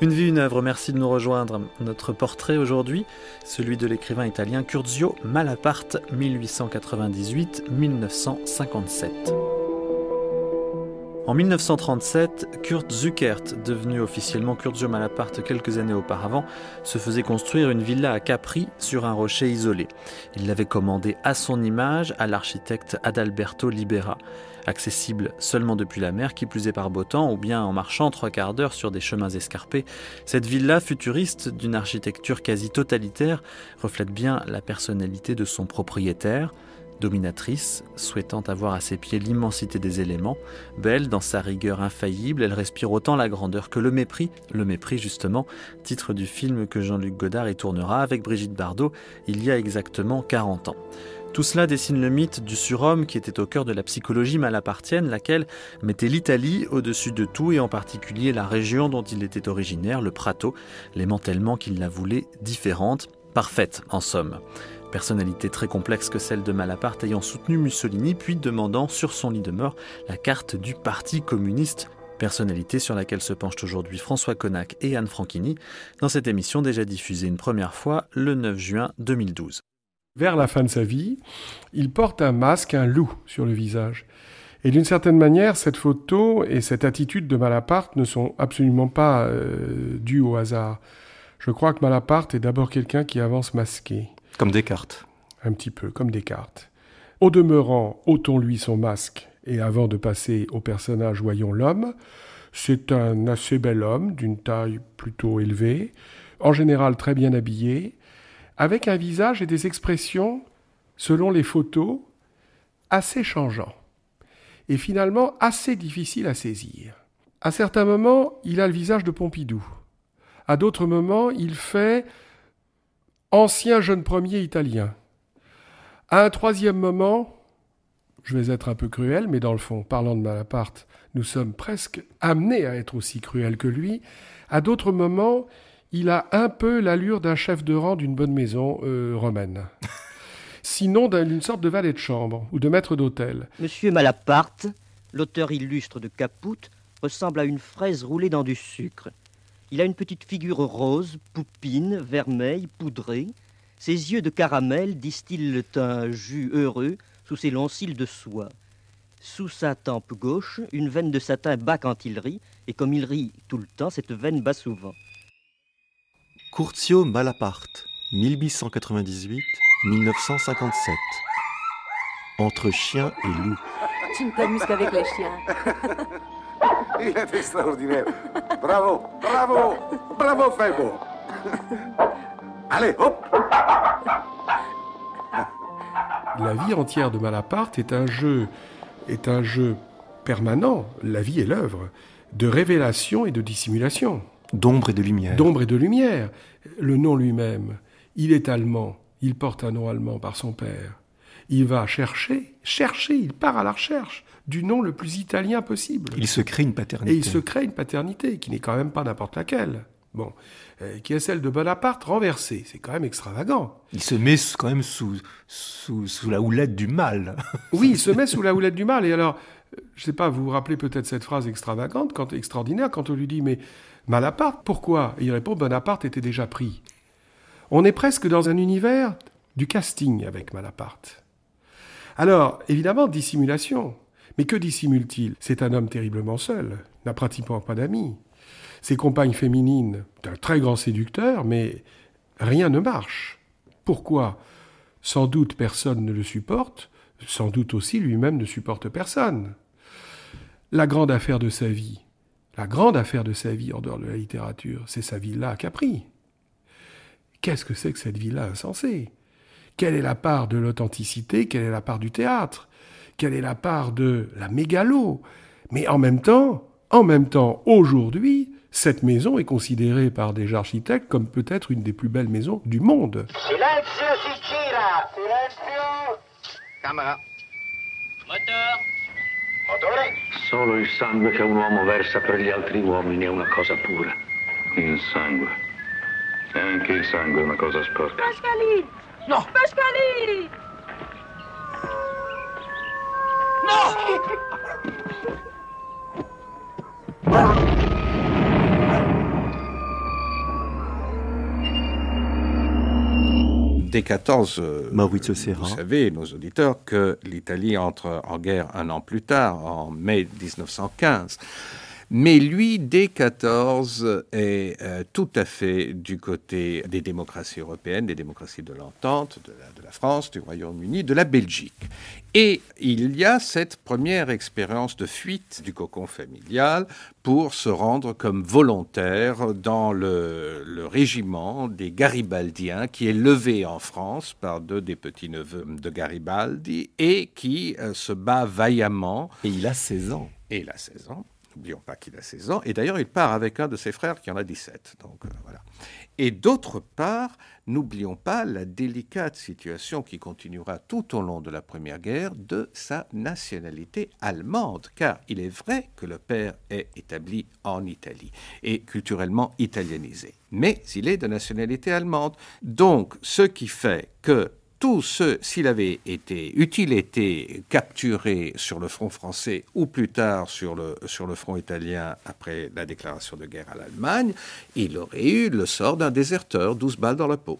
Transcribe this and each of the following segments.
Une vie, une œuvre, merci de nous rejoindre. Notre portrait aujourd'hui, celui de l'écrivain italien Curzio Malaparte, 1898-1957. En 1937, Kurt Zuckert, devenu officiellement Curzio Malaparte quelques années auparavant, se faisait construire une villa à Capri sur un rocher isolé. Il l'avait commandée à son image à l'architecte Adalberto Libera accessible seulement depuis la mer, qui plus est par beau temps, ou bien en marchant trois quarts d'heure sur des chemins escarpés. Cette villa futuriste, d'une architecture quasi totalitaire, reflète bien la personnalité de son propriétaire. Dominatrice, souhaitant avoir à ses pieds l'immensité des éléments, belle dans sa rigueur infaillible, elle respire autant la grandeur que le mépris, le mépris justement, titre du film que Jean-Luc Godard y tournera avec Brigitte Bardot il y a exactement 40 ans. Tout cela dessine le mythe du surhomme qui était au cœur de la psychologie malapartienne, laquelle mettait l'Italie au-dessus de tout et en particulier la région dont il était originaire, le Prato, les tellement qu'il la voulait différente, parfaite en somme. Personnalité très complexe que celle de Malaparte ayant soutenu Mussolini puis demandant sur son lit de mort la carte du Parti communiste personnalité sur laquelle se penchent aujourd'hui François Connac et Anne Franchini, dans cette émission déjà diffusée une première fois le 9 juin 2012 vers la fin de sa vie, il porte un masque, un loup sur le visage. Et d'une certaine manière, cette photo et cette attitude de Malaparte ne sont absolument pas euh, dues au hasard. Je crois que Malaparte est d'abord quelqu'un qui avance masqué. Comme Descartes. Un petit peu, comme Descartes. Au demeurant, ôtons-lui son masque et avant de passer au personnage, voyons l'homme. C'est un assez bel homme, d'une taille plutôt élevée, en général très bien habillé, avec un visage et des expressions, selon les photos, assez changeants, et finalement assez difficiles à saisir. À certains moments, il a le visage de Pompidou. À d'autres moments, il fait ancien jeune premier italien. À un troisième moment, je vais être un peu cruel, mais dans le fond, parlant de Malaparte, nous sommes presque amenés à être aussi cruels que lui. À d'autres moments, il a un peu l'allure d'un chef de rang d'une bonne maison euh, romaine. Sinon d'une sorte de valet de chambre ou de maître d'hôtel. Monsieur Malaparte, l'auteur illustre de Caput, ressemble à une fraise roulée dans du sucre. Il a une petite figure rose, poupine, vermeille, poudrée. Ses yeux de caramel distillent un jus heureux sous ses longs cils de soie. Sous sa tempe gauche, une veine de satin bat quand il rit, et comme il rit tout le temps, cette veine bat souvent. Curtio Malaparte, 1898-1957. Entre chien et loup. Tu ne t'amuses qu'avec les chiens. Il est extraordinaire. Bravo, bravo, bravo, Fégo. Allez, hop La vie entière de Malaparte est un jeu, est un jeu permanent, la vie est l'œuvre, de révélation et de dissimulation. D'ombre et de lumière. D'ombre et de lumière. Le nom lui-même, il est allemand, il porte un nom allemand par son père. Il va chercher, chercher, il part à la recherche du nom le plus italien possible. Il se crée une paternité. Et il se crée une paternité qui n'est quand même pas n'importe laquelle. Bon, euh, qui est celle de Bonaparte renversée. C'est quand même extravagant. Il se met quand même sous, sous, sous la houlette du mal. oui, il se met sous la houlette du mal. Et alors, je sais pas, vous vous rappelez peut-être cette phrase extravagante, quand, extraordinaire, quand on lui dit Mais Malaparte, pourquoi il répond Bonaparte était déjà pris. On est presque dans un univers du casting avec Malaparte. Alors, évidemment, dissimulation. Mais que dissimule-t-il C'est un homme terriblement seul, n'a pratiquement pas d'amis. Ses compagnes féminines, un très grand séducteur, mais rien ne marche. Pourquoi Sans doute personne ne le supporte, sans doute aussi lui-même ne supporte personne. La grande affaire de sa vie, la grande affaire de sa vie en dehors de la littérature, c'est sa villa à Capri. Qu'est-ce que c'est que cette villa insensée Quelle est la part de l'authenticité Quelle est la part du théâtre Quelle est la part de la mégalo Mais en même temps, en même temps, aujourd'hui, cette maison est considérée par des architectes comme peut-être une des plus belles maisons du monde. C'est camera. Motore. Motore? Solo il sangue che un uomo versa per gli altri uomini è una cosa pura. Il sangue. E anche il sangue è una cosa sporca. Pascalini! No! Pascalini! No! Ah! dès 14, euh, vous savez, nos auditeurs, que l'Italie entre en guerre un an plus tard, en mai 1915. Mais lui, dès 14, est euh, tout à fait du côté des démocraties européennes, des démocraties de l'entente, de, la France, du Royaume-Uni, de la Belgique. Et il y a cette première expérience de fuite du cocon familial pour se rendre comme volontaire dans le, le, régiment des Garibaldiens qui est levé en France par deux des petits-neveux de Garibaldi et qui euh, se bat vaillamment. Et il a 16 ans. Et il a 16 ans n'oublions pas qu'il a 16 ans, et d'ailleurs il part avec un de ses frères qui en a 17. Donc, euh, voilà. Et d'autre part, n'oublions pas la délicate situation qui continuera tout au long de la Première Guerre de sa nationalité allemande, car il est vrai que le père est établi en Italie et culturellement italianisé, mais il est de nationalité allemande. Donc, ce qui fait que tout ce s'il avait été utile, été capturé sur le front français ou plus tard sur le, sur le front italien après la déclaration de guerre à l'Allemagne, il aurait eu le sort d'un déserteur, 12 balles dans la peau.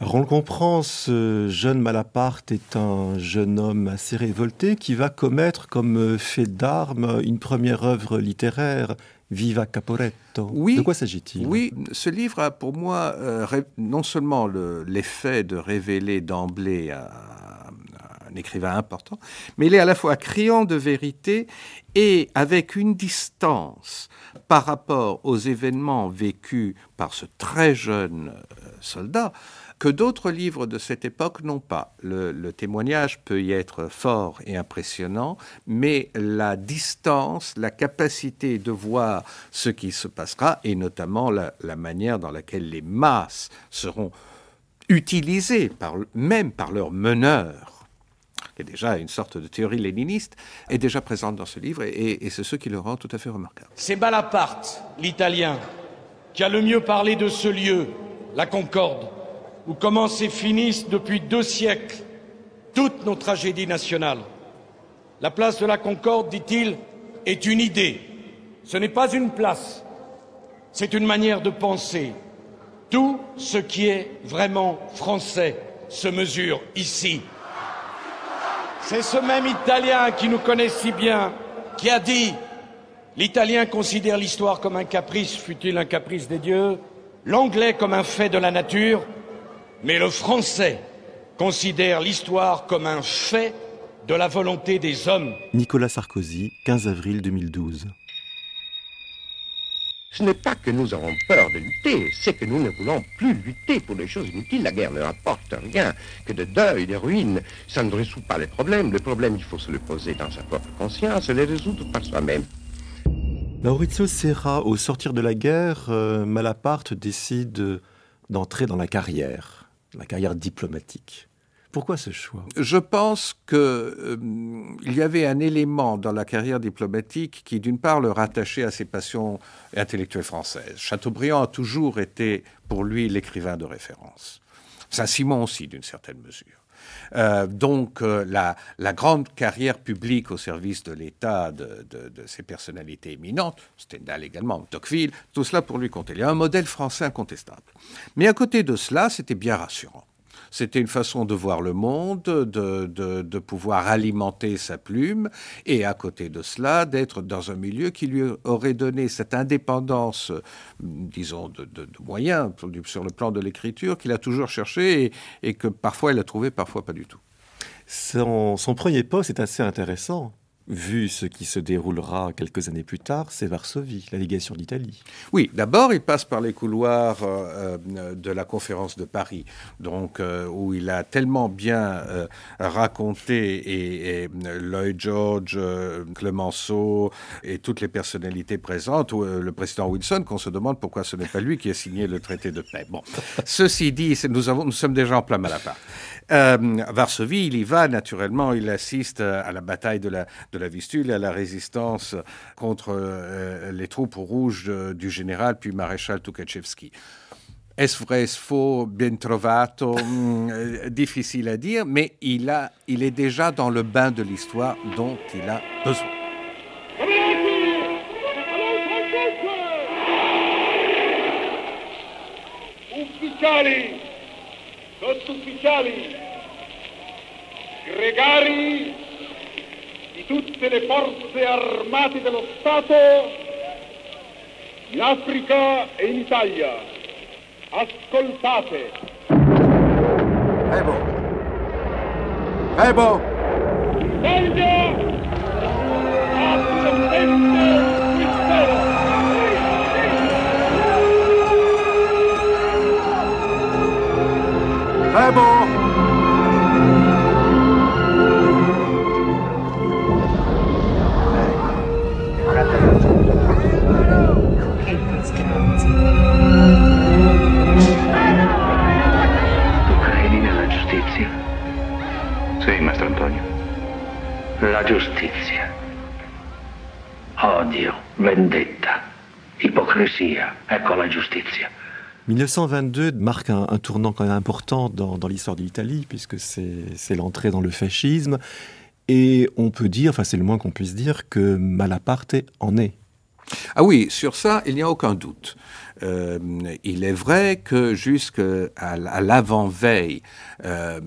Alors on le comprend, ce jeune Malaparte est un jeune homme assez révolté qui va commettre comme fait d'armes une première œuvre littéraire Viva Caporetto. Oui, de quoi s'agit-il Oui, ce livre a pour moi euh, non seulement l'effet de révéler d'emblée un écrivain important, mais il est à la fois criant de vérité et avec une distance par rapport aux événements vécus par ce très jeune euh, soldat que d'autres livres de cette époque n'ont pas. Le, témoignage peut y être fort et impressionnant, mais la distance, la capacité de voir ce qui se passera, et notamment la, manière dans laquelle les masses seront utilisées, même par leurs meneurs, qui est déjà une sorte de théorie léniniste, est déjà présente dans ce livre et, c'est ce qui le rend tout à fait remarquable. C'est Balaparte, l'italien, qui a le mieux parlé de ce lieu, la Concorde, où commencent et finissent depuis deux siècles toutes nos tragédies nationales. La place de la Concorde, dit-il, est une idée. Ce n'est pas une place, c'est une manière de penser. Tout ce qui est vraiment français se mesure ici. C'est ce même Italien qui nous connaît si bien qui a dit L'Italien considère l'histoire comme un caprice, fut-il un caprice des dieux, l'Anglais comme un fait de la nature, mais le français considère l'histoire comme un fait de la volonté des hommes. Nicolas Sarkozy, 15 avril 2012. Ce n'est pas que nous avons peur de lutter, c'est que nous ne voulons plus lutter pour des choses inutiles. La guerre ne rapporte rien que de deuil, de ruines. Ça ne résout pas les problèmes. Le problème, il faut se le poser dans sa propre conscience et les résoudre par soi-même. Maurizio Serra, au sortir de la guerre, euh, Malaparte décide d'entrer dans la carrière la carrière diplomatique. Pourquoi ce choix Je pense qu'il euh, y avait un élément dans la carrière diplomatique qui, d'une part, le rattachait à ses passions intellectuelles françaises. Chateaubriand a toujours été, pour lui, l'écrivain de référence. Saint-Simon aussi, d'une certaine mesure. Euh, donc euh, la, grande carrière publique au service de l'État de, ses ces personnalités éminentes, Stendhal également, Tocqueville, tout cela pour lui compter. Il y a un modèle français incontestable. Mais à côté de cela, c'était bien rassurant. C'était une façon de voir le monde, de, pouvoir alimenter sa plume, et à côté de cela, d'être dans un milieu qui lui aurait donné cette indépendance, disons, de, moyens sur le plan de l'écriture qu'il a toujours cherché et, que parfois il a trouvé, parfois pas du tout. son, son premier poste est assez intéressant vu ce qui se déroulera quelques années plus tard, c'est Varsovie, la légation d'Italie. Oui, d'abord, il passe par les couloirs euh, euh, de la conférence de Paris, donc euh, où il a tellement bien raconté et, Lloyd George, Clemenceau et toutes les personnalités présentes, le président Wilson, qu'on se demande pourquoi ce n'est pas lui qui a signé le traité de paix. Bon, ceci dit, nous, nous sommes déjà en plein mal à part. Euh, Varsovie, il y va naturellement, il assiste euh, à la bataille de la, de la Vistule, à la résistance euh, contre les troupes rouges du général puis maréchal Tukhachevski. Est-ce vrai, est-ce faux, bien trovato, hum, difficile à dire, mais il, a, il est déjà dans le bain de l'histoire dont il a besoin. sottufficiali, gregari di tutte le forze armate dello Stato in Africa e in Italia. Ascoltate. Evo. Evo. Italia Lebo! Sì, maestro Antonio. La giustizia. Odio, vendetta, ipocrisia. Ecco la giustizia. 1922 marque un, tournant quand même important dans, dans l'histoire de l'Italie, puisque c'est l'entrée dans le fascisme. Et on peut dire, enfin c'est le moins qu'on puisse dire, que Malaparte en est. Ah oui, sur ça, il n'y a aucun doute. Euh, il est vrai que jusqu'à l'avant-veille, euh,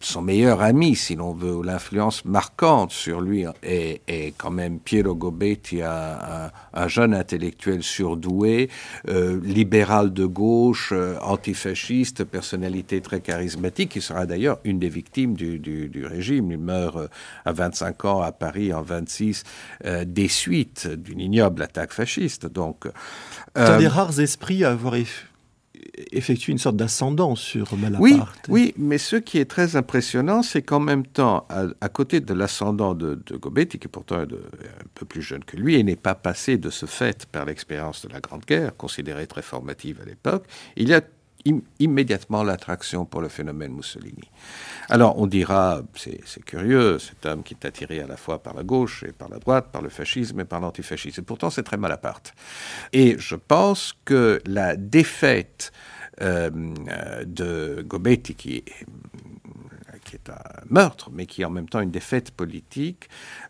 son meilleur ami, si l'on veut, l'influence marquante sur lui est, quand même Piero Gobetti, un, un jeune intellectuel surdoué, euh, libéral de gauche, antifasciste, personnalité très charismatique, qui sera d'ailleurs une des victimes du, régime. Il meurt à 25 ans à Paris en 26 des suites d'une ignoble attaque fasciste. Donc, rares esprit à avoir effectué une sorte d'ascendant sur Malaparte. Oui, mais ce qui est très impressionnant, c'est qu'en même temps, à, côté de l'ascendant de, Gobetti, qui pourtant est, pourtant un peu plus jeune que lui et n'est pas passé de ce fait par l'expérience de la Grande Guerre, considérée très formative à l'époque, il y a immédiatement l'attraction pour le phénomène Mussolini. Alors on dira, c'est curieux, cet homme qui est attiré à la fois par la gauche et par la droite, par le fascisme et par l'antifascisme. Et pourtant c'est très mal à part. Et je pense que la défaite euh, euh, de Gobetti, qui qui est un meurtre, mais qui est en même temps une défaite politique,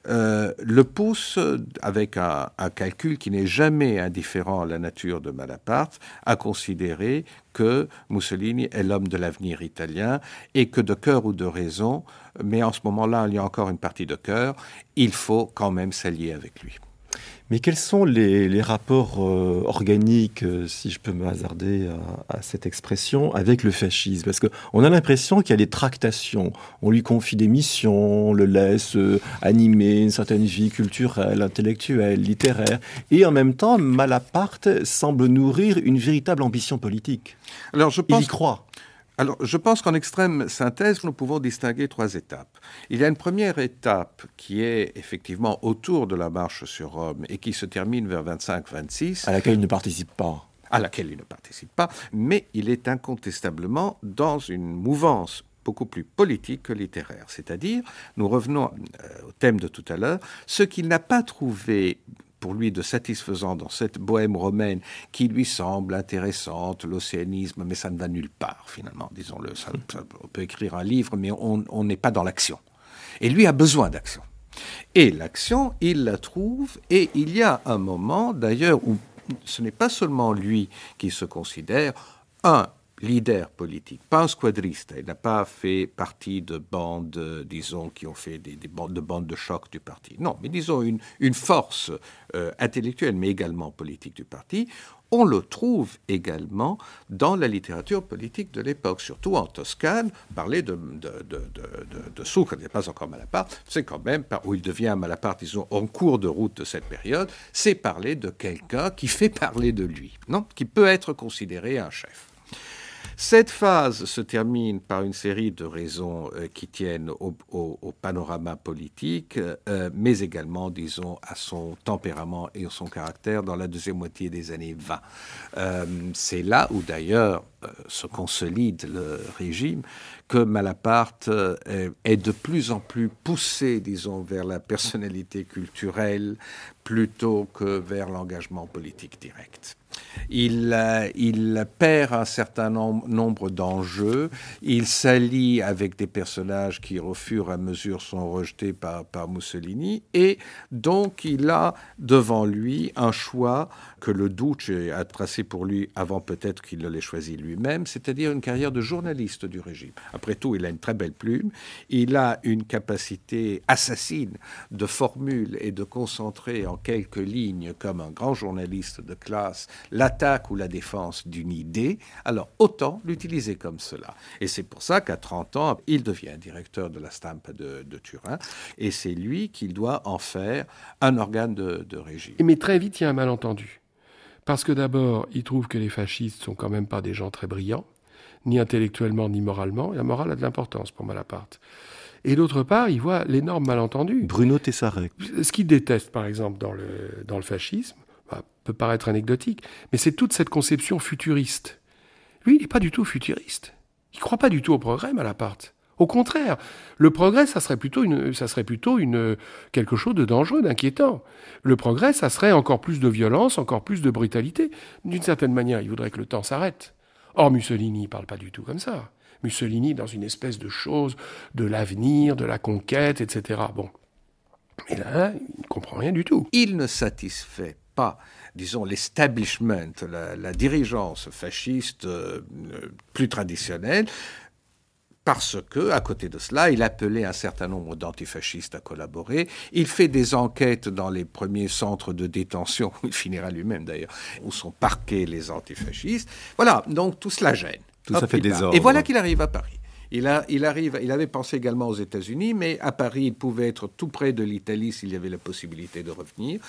euh, le pousse, avec un calcul qui n'est jamais indifférent à la nature de Malaparte, à considérer que Mussolini est l'homme de l'avenir italien et que de cœur ou de raison, mais en ce moment-là, il y a encore une partie de cœur, il faut quand même s'allier avec lui. Mais quels sont les, les rapports euh, organiques, euh, si je peux me hasarder à, cette expression, avec le fascisme Parce qu'on a l'impression qu'il y a des tractations. On lui confie des missions, on le laisse euh, animer une certaine vie culturelle, intellectuelle, littéraire. Et en même temps, Malaparte semble nourrir une véritable ambition politique. Alors je pense. Il y croit. Alors, je pense qu'en extrême synthèse, nous pouvons distinguer trois étapes. Il y a une première étape qui est effectivement autour de la marche sur Rome et qui se termine vers 25-26. À laquelle il ne participe pas à laquelle il ne participe pas, mais il est incontestablement dans une mouvance beaucoup plus politique que littéraire. C'est-à-dire, nous revenons euh, au thème de tout à l'heure, ce qu'il n'a pas trouvé pour lui de satisfaisant dans cette bohème romaine qui lui semble intéressante, l'océanisme, mais ça ne va nulle part finalement, disons-le. on peut écrire un livre, mais on n'est pas dans l'action. Et lui a besoin d'action. Et l'action, il la trouve, et il y a un moment d'ailleurs où ce n'est pas seulement lui qui se considère un leader politique, pas un squadriste. Il n'a pas fait partie de bandes, euh, disons, qui ont fait des, bandes, de de choc du parti. Non, mais disons une, une force euh, intellectuelle, mais également politique du parti. On le trouve également dans la littérature politique de l'époque, surtout en Toscane. Parler de, de, de, n'est pas encore Malaparte, c'est quand même, où il devient Malaparte, disons, en cours de route de cette période, c'est parler de quelqu'un qui fait parler de lui, non qui peut être considéré un chef. Cette phase se termine par une série de raisons euh, qui tiennent au, panorama politique, euh, mais également, disons, à son tempérament et à son caractère dans la deuxième moitié des années 20. Euh, c'est là où d'ailleurs se consolide le régime, que Malaparte est de plus en plus poussé, disons, vers la personnalité culturelle plutôt que vers l'engagement politique direct. Euh, il, perd un certain nombre, d'enjeux, il s'allie avec des personnages qui, au fur et à mesure, sont rejetés par, par Mussolini, et donc il a devant lui un choix que le Duce a tracé pour lui avant peut-être qu'il ne l'ait choisi lui-même, c'est-à-dire une carrière de journaliste du régime. Après tout, il a une très belle plume, il a une capacité assassine de formule et de concentrer en quelques lignes, comme un grand journaliste de classe, l'attaque ou la défense d'une idée, alors autant l'utiliser comme cela. Et c'est pour ça qu'à 30 ans, il devient directeur de la stampe de, Turin, et c'est lui qui doit en faire un organe de, régime. Mais très vite, il y a un malentendu. Parce que d'abord, il trouve que les fascistes sont quand même pas des gens très brillants, ni intellectuellement, ni moralement, la morale a de l'importance pour Malaparte. Et d'autre part, il voit l'énorme malentendu. Bruno Tessarek. Ce qu'il déteste, par exemple, dans le fascisme, peut paraître anecdotique, mais c'est toute cette conception futuriste. Lui, il n'est pas du tout futuriste. Il ne croit pas du tout au progrès, Malaparte. Au contraire, le progrès, ça serait plutôt, une, ça serait plutôt une, quelque chose de dangereux, d'inquiétant. Le progrès, ça serait encore plus de violence, encore plus de brutalité. D'une certaine manière, il voudrait que le temps s'arrête. Or, Mussolini ne parle pas du tout comme ça. Mussolini, dans une espèce de chose, de l'avenir, de la conquête, etc. Bon. Mais là, il ne comprend rien du tout. Il ne satisfait pas, disons, l'establishment, la, dirigeance fasciste euh, plus traditionnelle, parce que, à côté de cela, il appelait un certain nombre d'antifascistes à collaborer. Il fait des enquêtes dans les premiers centres de détention, il finira lui-même d'ailleurs, où sont parqués les antifascistes. Voilà, donc tout cela gêne. Tout ça fait désordre. Et voilà qu'il arrive à Paris. Il, arrive, il avait pensé également aux États-Unis, mais à Paris, il pouvait être tout près de l'Italie s'il y avait la possibilité de revenir.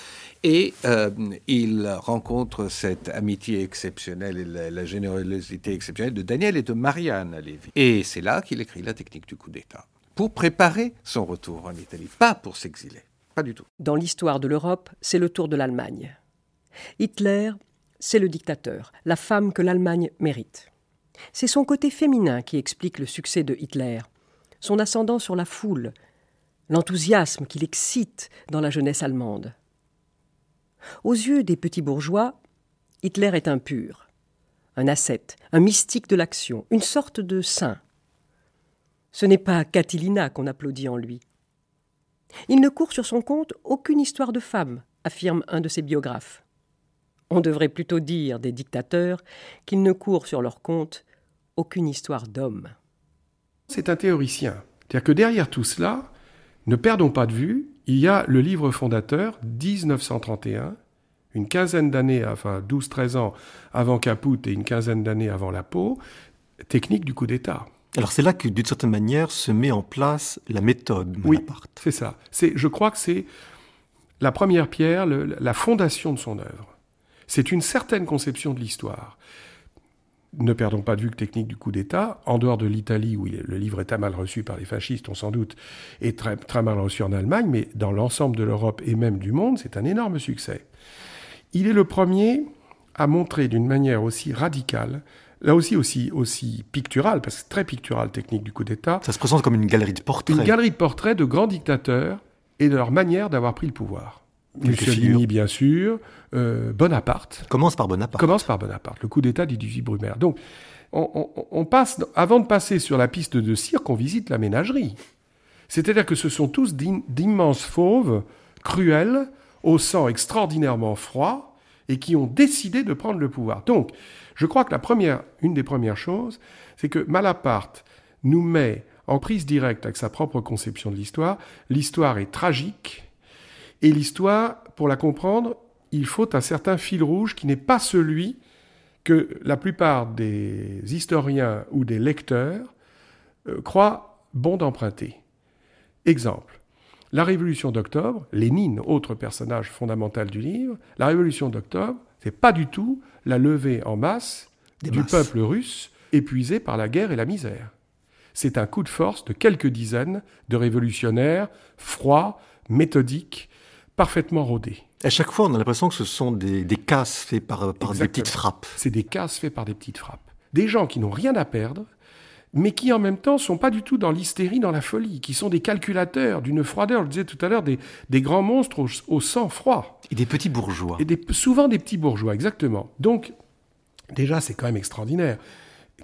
Et euh, il rencontre cette amitié exceptionnelle et la, générosité exceptionnelle de Daniel et de Marianne à Lévis. Et c'est là qu'il écrit la technique du coup d'État, pour préparer son retour en Italie, pas pour s'exiler. Pas du tout. Dans l'histoire de l'Europe, c'est le tour de l'Allemagne. Hitler, c'est le dictateur, la femme que l'Allemagne mérite. C'est son côté féminin qui explique le succès de Hitler, son ascendant sur la foule, l'enthousiasme qu'il excite dans la jeunesse allemande. Aux yeux des petits bourgeois, Hitler est impur, un ascète, un mystique de l'action, une sorte de saint. Ce n'est pas Catilina qu'on applaudit en lui. Il ne court sur son compte aucune histoire de femme, affirme un de ses biographes on devrait plutôt dire des dictateurs, qu'ils ne courent sur leur compte aucune histoire d'homme. C'est un théoricien. C'est-à-dire que derrière tout cela, ne perdons pas de vue, il y a le livre fondateur 1931, une quinzaine d'années, enfin 12-13 ans avant Caput et une quinzaine d'années avant la peau, technique du coup d'État. Alors c'est là que, d'une certaine manière, se met en place la méthode Bonaparte. Oui, c'est ça. C'est, je crois que c'est la première pierre, la fondation de son œuvre. C'est une certaine conception de l'histoire. Ne perdons pas de vue que technique du coup d'État, en dehors de l'Italie où le livre est à mal reçu par les fascistes, on s'en doute, et très, très mal reçu en Allemagne, mais dans l'ensemble de l'Europe et même du monde, c'est un énorme succès. Il est le premier à montrer d'une manière aussi radicale là aussi aussi aussi picturale, parce que très picturale, technique du coup d'État. Ça se présente comme une galerie de portraits. Une galerie de portraits de grands dictateurs et de leur manière d'avoir pris le pouvoir. Mussolini, bien sûr, euh, Bonaparte. Commence par Bonaparte. Commence par Bonaparte, le coup d'État du 18 Brumaire. Donc, on, passe, avant de passer sur la piste de cirque, on visite la ménagerie. C'est-à-dire que ce sont tous d'immenses fauves, cruels, au sang extraordinairement froid, et qui ont décidé de prendre le pouvoir. Donc, je crois que la première, une des premières choses, c'est que Malaparte nous met en prise directe avec sa propre conception de l'histoire. L'histoire est tragique, et l'histoire, pour la comprendre, il faut un certain fil rouge qui n'est pas celui que la plupart des historiens ou des lecteurs euh, croient bon d'emprunter. Exemple, la Révolution d'octobre, Lénine, autre personnage fondamental du livre, la Révolution d'octobre, c'est pas du tout la levée en masse du peuple russe épuisé par la guerre et la misère. C'est un coup de force de quelques dizaines de révolutionnaires froids, méthodiques, parfaitement rodé. À chaque fois, on a l'impression que ce sont des, des casses faites par, par des petites frappes. C'est des casses faites par des petites frappes. Des gens qui n'ont rien à perdre, mais qui en même temps sont pas du tout dans l'hystérie, dans la folie, qui sont des calculateurs d'une froideur, je le disais tout à l'heure, des, des, grands monstres au, sang froid. Et des petits bourgeois. Et des, souvent des petits bourgeois, exactement. Donc, déjà, c'est quand même extraordinaire.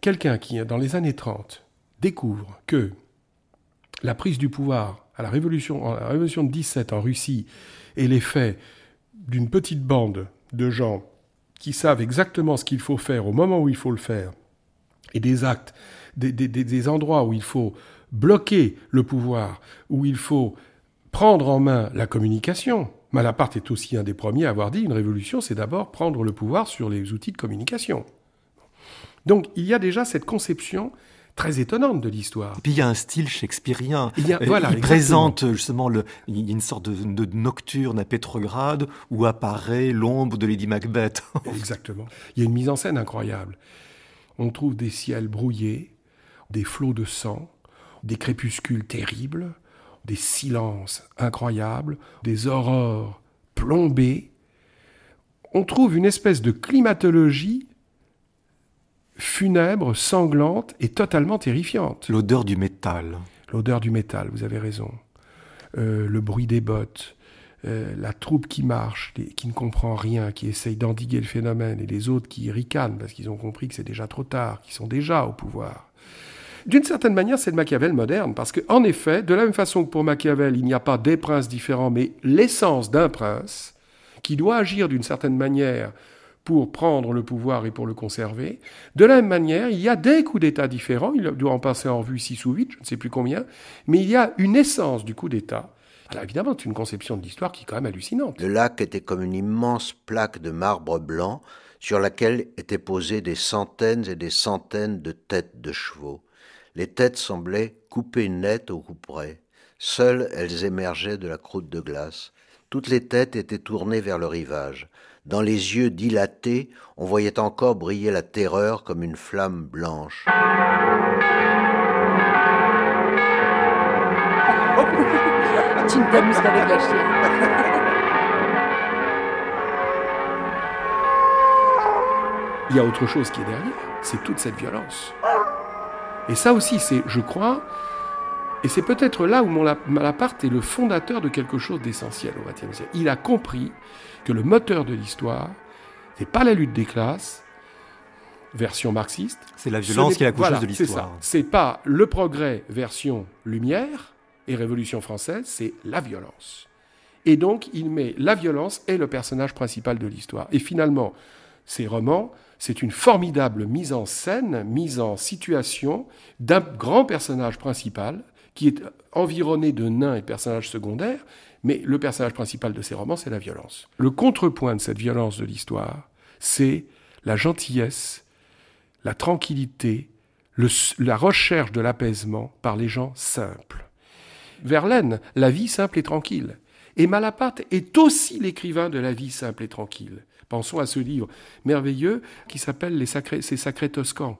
Quelqu'un qui, dans les années 30, découvre que la prise du pouvoir à la révolution, à la révolution de 17 en Russie et l'effet d'une petite bande de gens qui savent exactement ce qu'il faut faire au moment où il faut le faire, et des actes, des, des endroits où il faut bloquer le pouvoir, où il faut prendre en main la communication. Malaparte est aussi un des premiers à avoir dit une révolution, c'est d'abord prendre le pouvoir sur les outils de communication. Donc il y a déjà cette conception très étonnante de l'histoire. puis il y a un style shakespearien. Il, euh, voilà, présente euh, justement une sorte de, nocturne à Pétrograde où apparaît l'ombre de Lady Macbeth. Exactement. Il y a une mise en scène incroyable. On trouve des ciels brouillés, des flots de sang, des crépuscules terribles, des silences incroyables, des aurores plombées. On trouve une espèce de climatologie funèbre, sanglante et totalement terrifiante. L'odeur du métal. L'odeur du métal, vous avez raison. Euh, le bruit des bottes, euh, la troupe qui marche, qui ne comprend rien, qui essaye d'endiguer le phénomène, et les autres qui ricanent parce qu'ils ont compris que c'est déjà trop tard, qui sont déjà au pouvoir. D'une certaine manière, c'est le Machiavel moderne, parce que, en effet, de la même façon que pour Machiavel, il n'y a pas des princes différents, mais l'essence d'un prince, qui doit agir d'une certaine manière pour prendre le pouvoir et pour le conserver. De la même manière, il y a des coups d'État différents, il doit en passer en vue six ou huit, je ne sais plus combien, mais il y a une essence du coup d'État. évidemment, c'est une conception de l'histoire qui est quand même hallucinante. Le lac était comme une immense plaque de marbre blanc sur laquelle étaient posées des centaines et des centaines de têtes de chevaux. Les têtes semblaient coupées nettes au couperet. Seules, elles émergeaient de la croûte de glace. Toutes les têtes étaient tournées vers le rivage. Dans les yeux dilatés, on voyait encore briller la terreur comme une flamme blanche. tu ne t'amuses qu'avec la chienne. Il y a autre chose qui est derrière, c'est toute cette violence. Et ça aussi, c'est, je crois, et c'est peut-être là où Malaparte est le fondateur de quelque chose d'essentiel au XXe siècle. Il a compris que le moteur de l'histoire, n'est pas la lutte des classes, version marxiste. C'est la violence qui est la de l'histoire. C'est pas le progrès version lumière et révolution française, c'est la violence. Et donc, il met la violence et le personnage principal de l'histoire. Et finalement, ces romans, c'est une formidable mise en scène, mise en situation d'un grand personnage principal qui est environné de nains et personnages secondaires, mais le personnage principal de ces romans, c'est la violence. Le contrepoint de cette violence de l'histoire, c'est la gentillesse, la tranquillité, la recherche de l'apaisement par les gens simples. Verlaine, la vie simple et tranquille. Et Malaparte est aussi l'écrivain de la vie simple et tranquille. Pensons à ce livre merveilleux qui s'appelle Les sacrés, Ces sacrés Toscans,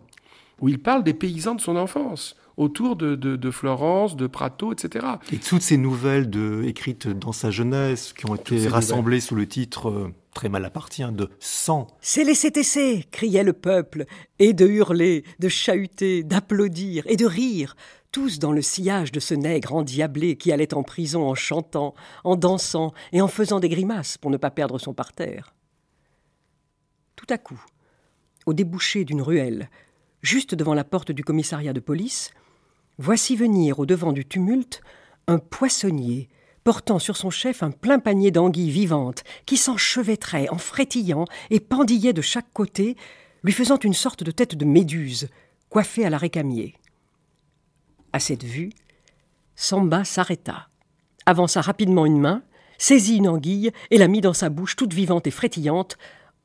où il parle des paysans de son enfance, autour de, de, Florence, de Prato, etc. Et toutes ces nouvelles de, écrites dans sa jeunesse qui ont été rassemblées sous le titre euh, très mal appartient de sang. C'est les CTC criait le peuple, et de hurler, de chahuter, d'applaudir et de rire, tous dans le sillage de ce nègre endiablé qui allait en prison en chantant, en dansant et en faisant des grimaces pour ne pas perdre son parterre. Tout à coup, au débouché d'une ruelle, juste devant la porte du commissariat de police, voici venir au devant du tumulte un poissonnier, portant sur son chef un plein panier d'anguilles vivantes, qui s'enchevêtrait en frétillant et pendillaient de chaque côté, lui faisant une sorte de tête de méduse, coiffée à la récamier. À cette vue, Samba s'arrêta, avança rapidement une main, saisit une anguille et la mit dans sa bouche toute vivante et frétillante,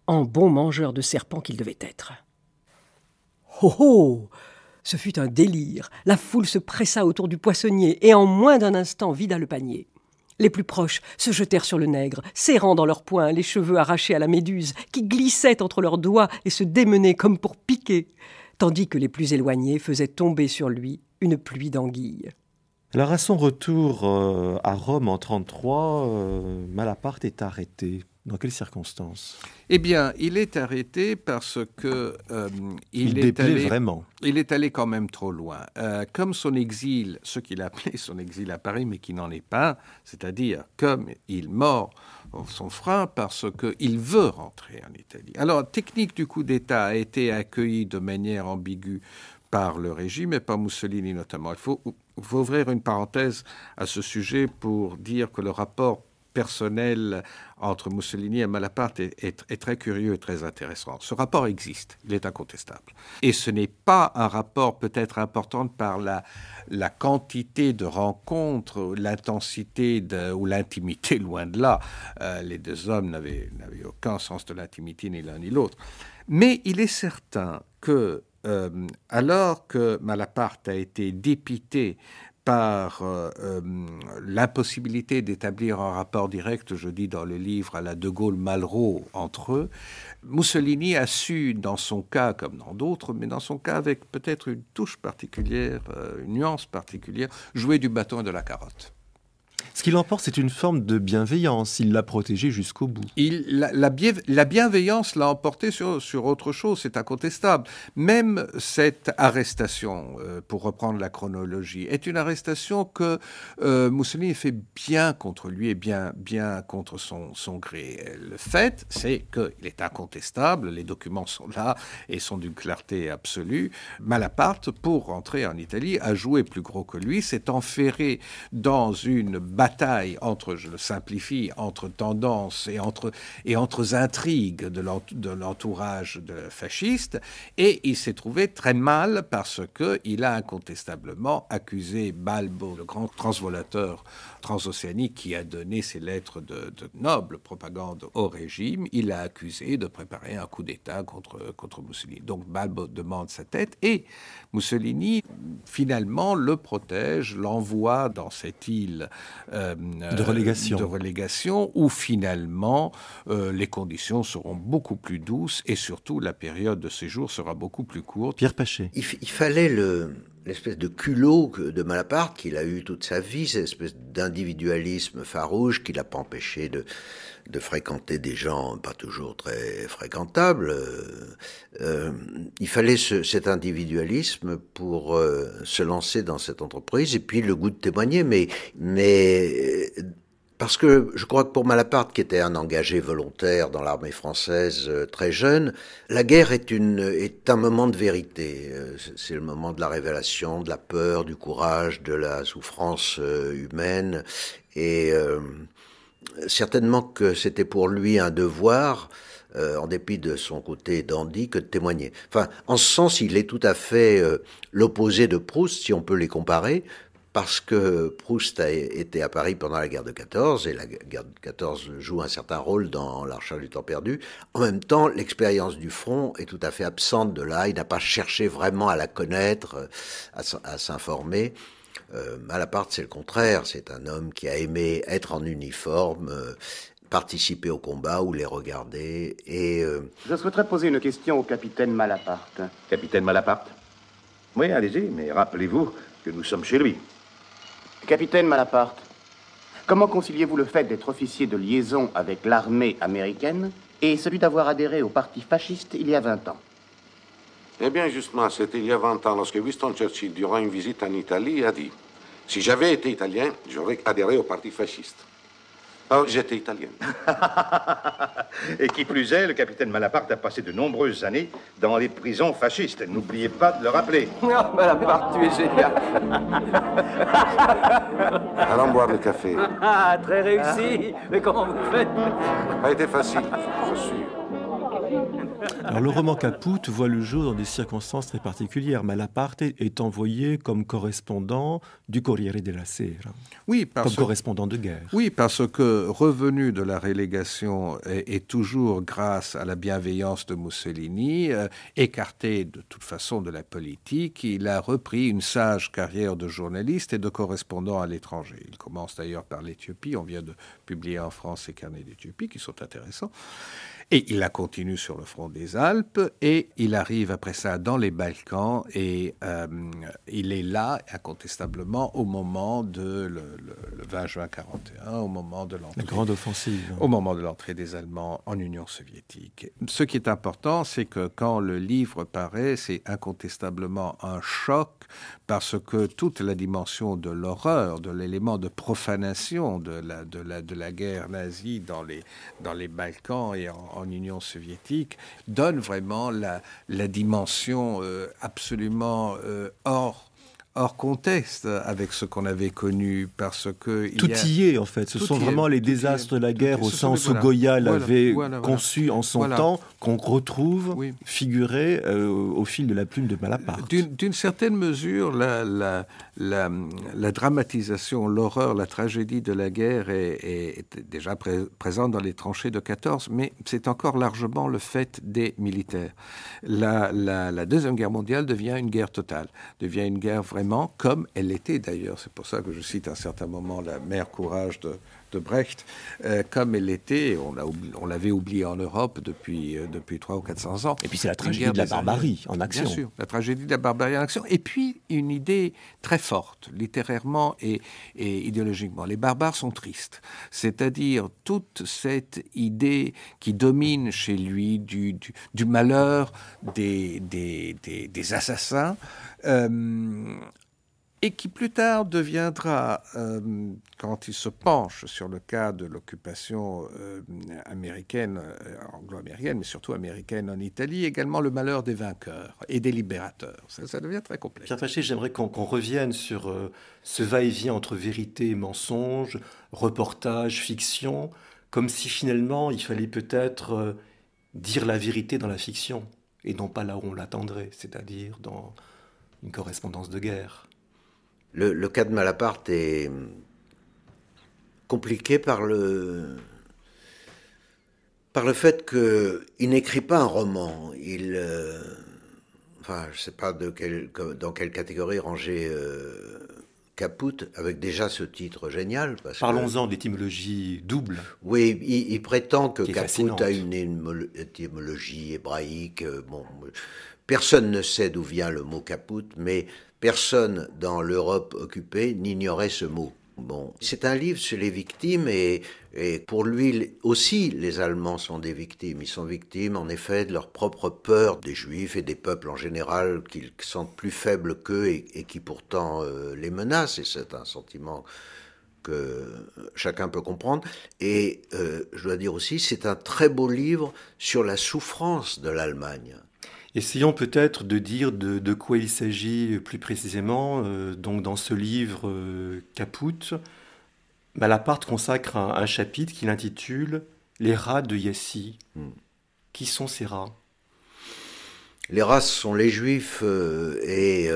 en bon mangeur de serpents qu'il devait être. Oh oh ce fut un délire. La foule se pressa autour du poissonnier et en moins d'un instant vida le panier. Les plus proches se jetèrent sur le nègre, serrant dans leurs poings les cheveux arrachés à la méduse, qui glissait entre leurs doigts et se démenait comme pour piquer, tandis que les plus éloignés faisaient tomber sur lui une pluie d'anguilles. Alors à son retour euh, à Rome en 1933, euh, Malaparte est arrêté dans quelles circonstances Eh bien, il est arrêté parce que euh, il, est allé, vraiment. Il est allé quand même trop loin. Euh, comme son exil, ce qu'il appelait son exil à Paris, mais qui n'en est pas, c'est-à-dire comme il mord son frein parce qu'il veut rentrer en Italie. Alors, technique du coup d'État a été accueillie de manière ambiguë par le régime et par Mussolini notamment. Il faut, faut ouvrir une parenthèse à ce sujet pour dire que le rapport personnel entre Mussolini et Malaparte est, très curieux et très intéressant. Ce rapport existe, il est incontestable. Et ce n'est pas un rapport peut-être important par la, la quantité de rencontres, l'intensité ou l'intimité, loin de là. Euh, les deux hommes n'avaient aucun sens de l'intimité, ni l'un ni l'autre. Mais il est certain que euh, alors que Malaparte a été dépité par euh, euh, l'impossibilité d'établir un rapport direct, je dis dans le livre, à la De Gaulle-Malraux entre eux, Mussolini a su, dans son cas comme dans d'autres, mais dans son cas avec peut-être une touche particulière, euh, une nuance particulière, jouer du bâton et de la carotte. Ce qu'il emporte, c'est une forme de bienveillance. Il l'a protégé jusqu'au bout. Il, la, bienveillance l'a emporté sur, sur autre chose, c'est incontestable. Même cette arrestation, euh, pour reprendre la chronologie, est une arrestation que euh, Mussolini fait bien contre lui et bien, bien contre son, son gré. Le fait, c'est qu'il est incontestable, les documents sont là et sont d'une clarté absolue. Malaparte, pour rentrer en Italie, a joué plus gros que lui, s'est enferré dans une bataille entre, je le simplifie, entre tendances et entre, et entre intrigues de l'entourage fasciste. Et il s'est trouvé très mal parce qu'il a incontestablement accusé Balbo, le grand transvolateur transocéanique qui a donné ses lettres de, noble propagande au régime. Il l'a accusé de préparer un coup d'État contre, contre Mussolini. Donc Balbo demande sa tête et Mussolini finalement le protège, l'envoie dans cette île euh, de, relégation. de relégation, où finalement euh, les conditions seront beaucoup plus douces et surtout la période de séjour sera beaucoup plus courte. Pierre Paché. Il, fallait l'espèce de culot de Malaparte qu'il a eu toute sa vie, cette espèce d'individualisme farouche qui l'a pas empêché de, de fréquenter des gens pas toujours très fréquentables. Euh, euh, il fallait cet individualisme pour euh, se lancer dans cette entreprise et puis le goût de témoigner, mais, mais parce que je crois que pour Malaparte, qui était un engagé volontaire dans l'armée française très jeune, la guerre est, une, est un moment de vérité. C'est le moment de la révélation, de la peur, du courage, de la souffrance humaine. Et certainement que c'était pour lui un devoir, euh, en dépit de son côté dandy, que de témoigner. Enfin, en ce sens, il est tout à fait euh, l'opposé de Proust, si on peut les comparer, parce que Proust a été à Paris pendant la guerre de 14, et la guerre de 14 joue un certain rôle dans La du temps perdu. En même temps, l'expérience du front est tout à fait absente de là, il n'a pas cherché vraiment à la connaître, euh, à s'informer. Malaparte, euh, c'est le contraire. C'est un homme qui a aimé être en uniforme, euh, participer au combat ou les regarder. Et euh, je souhaiterais poser une question au capitaine Malaparte. Capitaine Malaparte. Oui, allez-y, mais rappelez-vous que nous sommes chez lui. Capitaine Malaparte, comment conciliez-vous le fait d'être officier de liaison avec l'armée américaine et celui d'avoir adhéré au parti fasciste il y a 20 ans Eh bien, justement, c'était il y a 20 ans lorsque Winston Churchill, durant une visite en Italie, a dit si j'avais été italien, j'aurais adhéré au parti fasciste. Oh, j'étais italien. Et qui plus est, le capitaine Malaparte a passé de nombreuses années dans les prisons fascistes. N'oubliez pas de le rappeler. Oh, ah, Malaparte, ben, tu es génial. Allons boire le café. Ah, très réussi. Ah. Mais comment vous faites Ça a été facile, je suis. Alors, le roman Caput voit le jour dans des circonstances très particulières. Malaparte est envoyé comme correspondant du Corriere della Sera. Oui, parce... Comme correspondant de guerre. Oui, parce que revenu de la relégation euh, et, toujours grâce à la bienveillance de Mussolini, euh, écarté de toute façon de la politique, il a repris une sage carrière de journaliste et de correspondant à l'étranger. Il commence d'ailleurs par l'Éthiopie. On vient de publier en France ces carnets d'Éthiopie qui sont intéressants. Et il la continue sur le front des Alpes et il arrive après ça dans les Balkans et euh, il est là incontestablement au moment de le, 20 juin 41, au moment de l'entrée. grande offensive. Au moment de l'entrée des Allemands en Union soviétique. Ce qui est important, c'est que quand le livre paraît, c'est incontestablement un choc parce que toute la dimension de l'horreur, de l'élément de profanation de la, de la, de la guerre nazie dans les, dans les Balkans et en en Union soviétique donne vraiment la, dimension euh, absolument euh, hors hors contexte avec ce qu'on avait connu parce que... Tout y, est en fait, ce sont vraiment les désastres de la guerre au sens où Goya l'avait conçu en son temps, qu'on retrouve figuré euh, au fil de la plume de Malaparte. D'une certaine mesure, la, dramatisation, l'horreur, la tragédie de la guerre est, déjà présente dans les tranchées de 14, mais c'est encore largement le fait des militaires. La, la Deuxième Guerre mondiale devient une guerre totale, devient une guerre vraiment comme elle l'était d'ailleurs. C'est pour ça que je cite à un certain moment la mère courage de, Brecht, euh, comme elle l'était, on l'avait oublié en Europe depuis, euh, trois depuis quatre ou 400 ans. Et puis c'est la tragédie de la barbarie en action. Bien sûr, la tragédie de la barbarie en action. Et puis une idée très forte, littérairement et, idéologiquement. Les barbares sont tristes. C'est-à-dire toute cette idée qui domine chez lui du, malheur des, des assassins. Euh, et qui plus tard deviendra, euh, quand il se penche sur le cas de l'occupation euh, américaine, anglo-américaine, mais surtout américaine en Italie, également le malheur des vainqueurs et des libérateurs. Ça, devient très complexe. Pierre j'aimerais qu'on revienne sur ce va-et-vient entre vérité et mensonge, reportage, fiction, comme si finalement il fallait peut-être dire la vérité dans la fiction et non pas là où on l'attendrait, c'est-à-dire dans une correspondance de guerre. Le, cas de Malaparte est compliqué par le, par le fait qu'il n'écrit pas un roman. Il, euh, enfin, je ne sais pas dans quelle catégorie ranger euh, Caput, avec déjà ce titre génial. Parlons-en d'étymologie double. Oui, il, prétend que Caput a une étymologie hébraïque. Euh, bon, Personne ne sait d'où vient le mot caput, mais personne dans l'Europe occupée n'ignorait ce mot. Bon, c'est un livre sur les victimes et, pour lui aussi, les Allemands sont des victimes. Ils sont victimes, en effet, de leur propre peur des Juifs et des peuples en général qu'ils sentent plus faibles qu'eux et, qui pourtant euh, les menacent. Et c'est un sentiment que chacun peut comprendre. Et euh, je dois dire aussi, c'est un très beau livre sur la souffrance de l'Allemagne. Essayons peut-être de dire de, quoi il s'agit plus précisément. Euh, donc dans ce livre euh, Caput, Malaparte consacre un, chapitre qu'il intitule Les rats de Yassi. Hmm. Qui sont ces rats Les rats sont les juifs euh, et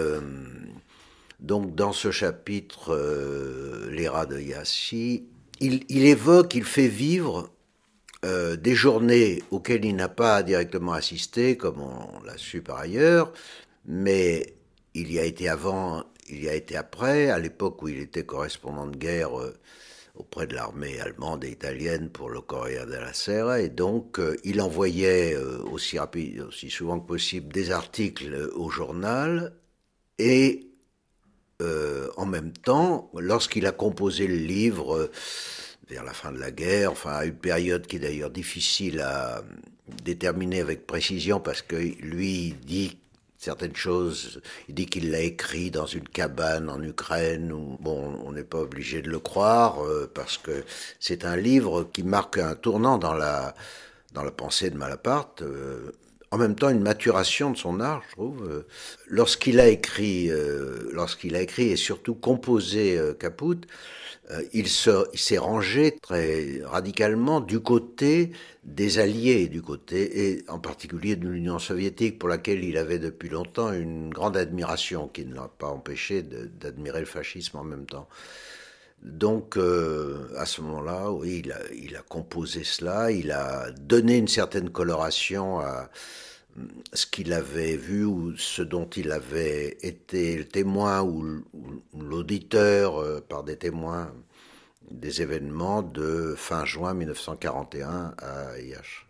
donc dans ce chapitre Les rats de Yassi, il, il évoque, il fait vivre euh, des journées auxquelles il n'a pas directement assisté, comme on, l'a su par ailleurs, mais il y a été avant, il y a été après, à l'époque où il était correspondant de guerre euh, auprès de l'armée allemande et italienne pour le Corriere della Sera, et donc euh, il envoyait aussi, aussi souvent que possible des articles au journal, et en même temps, lorsqu'il a composé le livre vers la fin de la guerre, enfin à une période qui est d'ailleurs difficile à déterminer avec précision parce que lui il dit certaines choses, il dit qu'il l'a écrit dans une cabane en Ukraine, où, bon, on n'est pas obligé de le croire euh, parce que c'est un livre qui marque un tournant dans la dans la pensée de Malaparte. Euh, en même temps une maturation de son art, je trouve. Euh, lorsqu'il a écrit, euh, lorsqu'il a écrit et surtout composé euh, Caput, il s'est rangé très radicalement du côté des alliés, du côté et en particulier de l'Union soviétique, pour laquelle il avait depuis longtemps une grande admiration, qui ne l'a pas empêché d'admirer le fascisme en même temps. Donc euh, à ce moment-là, oui, il a, composé cela, il a donné une certaine coloration à mm, ce qu'il avait vu ou ce dont il avait été le témoin ou l'auditeur euh, par des témoins des événements de fin juin 1941 à Ayash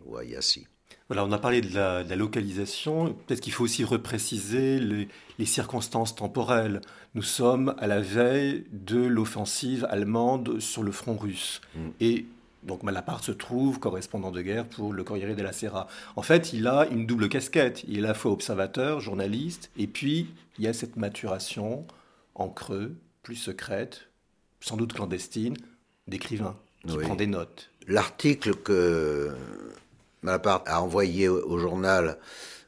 Voilà, on a parlé de la, localisation. Peut-être qu'il faut aussi repréciser les circonstances temporelles. Nous sommes à la veille de l'offensive allemande sur le front russe. Mm. Et donc Malaparte se trouve correspondant de guerre pour le Corriere la Sera. En fait, il a une double casquette. Il est à la fois observateur, journaliste, et puis il y a cette maturation en creux, plus secrète, sans doute clandestine, d'écrivain qui prend des notes. L'article que Malaparte a envoyé au journal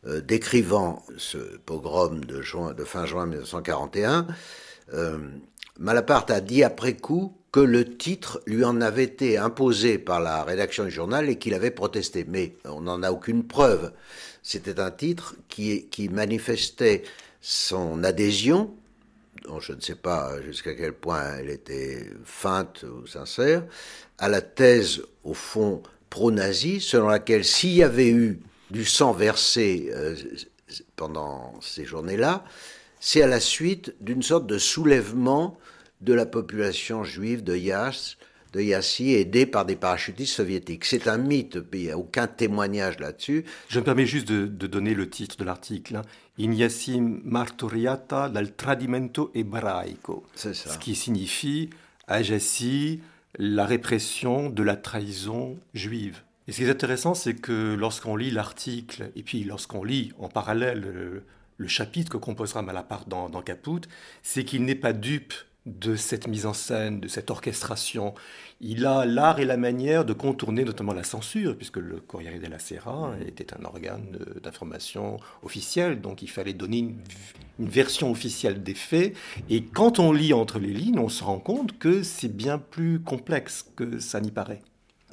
euh, décrivant ce pogrom de, fin juin 1941, euh, Malaparte a dit après coup que le titre lui en avait été imposé par la rédaction du journal et qu'il avait protesté. Mais on n'en a aucune preuve. C'était un titre qui, qui manifestait son adhésion, dont je ne sais pas jusqu'à quel point elle était feinte ou sincère, à la thèse, au fond, pro nazi selon laquelle s'il y avait eu du sang versé euh, pendant ces journées-là, c'est à la suite d'une sorte de soulèvement de la population juive de Yass, Yassi, aidée par des parachutistes soviétiques. C'est un mythe, il n'y a aucun témoignage là-dessus. Je me permets juste de, donner le titre de l'article. Hein. In Yassim martoriata dal tradimento ebraico. Ce qui signifie, à Yassi, la répression de la trahison juive. Et ce qui est intéressant, c'est que lorsqu'on lit l'article, et puis lorsqu'on lit en parallèle euh, le, chapitre que composera Malaparte dans, dans Caput, c'est qu'il n'est pas dupe de cette mise en scène, de cette orchestration. Il a l'art et la manière de contourner notamment la censure, puisque le Corriere della Sera mmh. était un organe euh, d'information officiel, donc il fallait donner une, une, version officielle des faits. Et quand on lit entre les lignes, on se rend compte que c'est bien plus complexe que ça n'y paraît.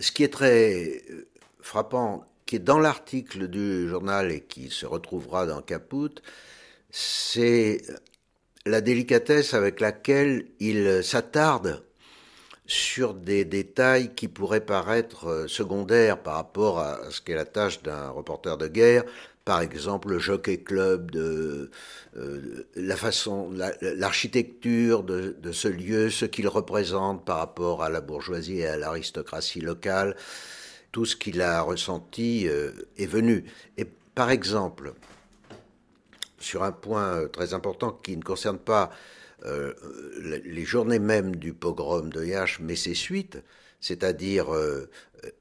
Ce qui est très euh, frappant qui est dans l'article du journal et qui se retrouvera dans Caput, c'est la délicatesse avec laquelle il s'attarde sur des détails qui pourraient paraître euh, secondaires par rapport à ce qu'est la tâche d'un reporter de guerre, par exemple le jockey club, de, euh, la façon, l'architecture de, ce lieu, ce qu'il représente par rapport à la bourgeoisie et à l'aristocratie locale tout ce qu'il a ressenti euh, est venu. Et par exemple, sur un point euh, très important qui ne concerne pas euh, les journées mêmes du pogrom de Yach, mais ses suites, c'est-à-dire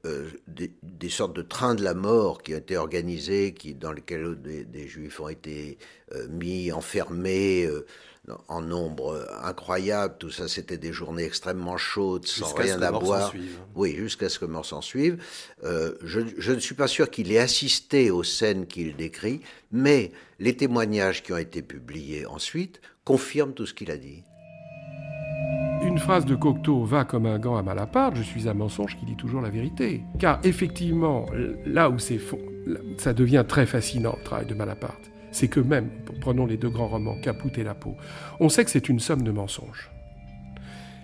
euh, des, sortes de trains de la mort qui ont été organisés, qui, dans lesquels des, juifs ont été euh, mis, enfermés euh, en nombre incroyable. Tout ça, c'était des journées extrêmement chaudes, sans rien à boire. Oui, jusqu'à ce que mort s'en suive. je, ne suis pas sûr qu'il ait assisté aux scènes qu'il décrit, mais les témoignages qui ont été publiés ensuite confirment tout ce qu'il a dit. Une phrase de Cocteau va comme un gant à Malaparte, je suis un mensonge qui dit toujours la vérité. Car effectivement, là où c'est fond, ça devient très fascinant le travail de Malaparte, c'est que même, prenons les deux grands romans, Caput et La Peau, on sait que c'est une somme de mensonges.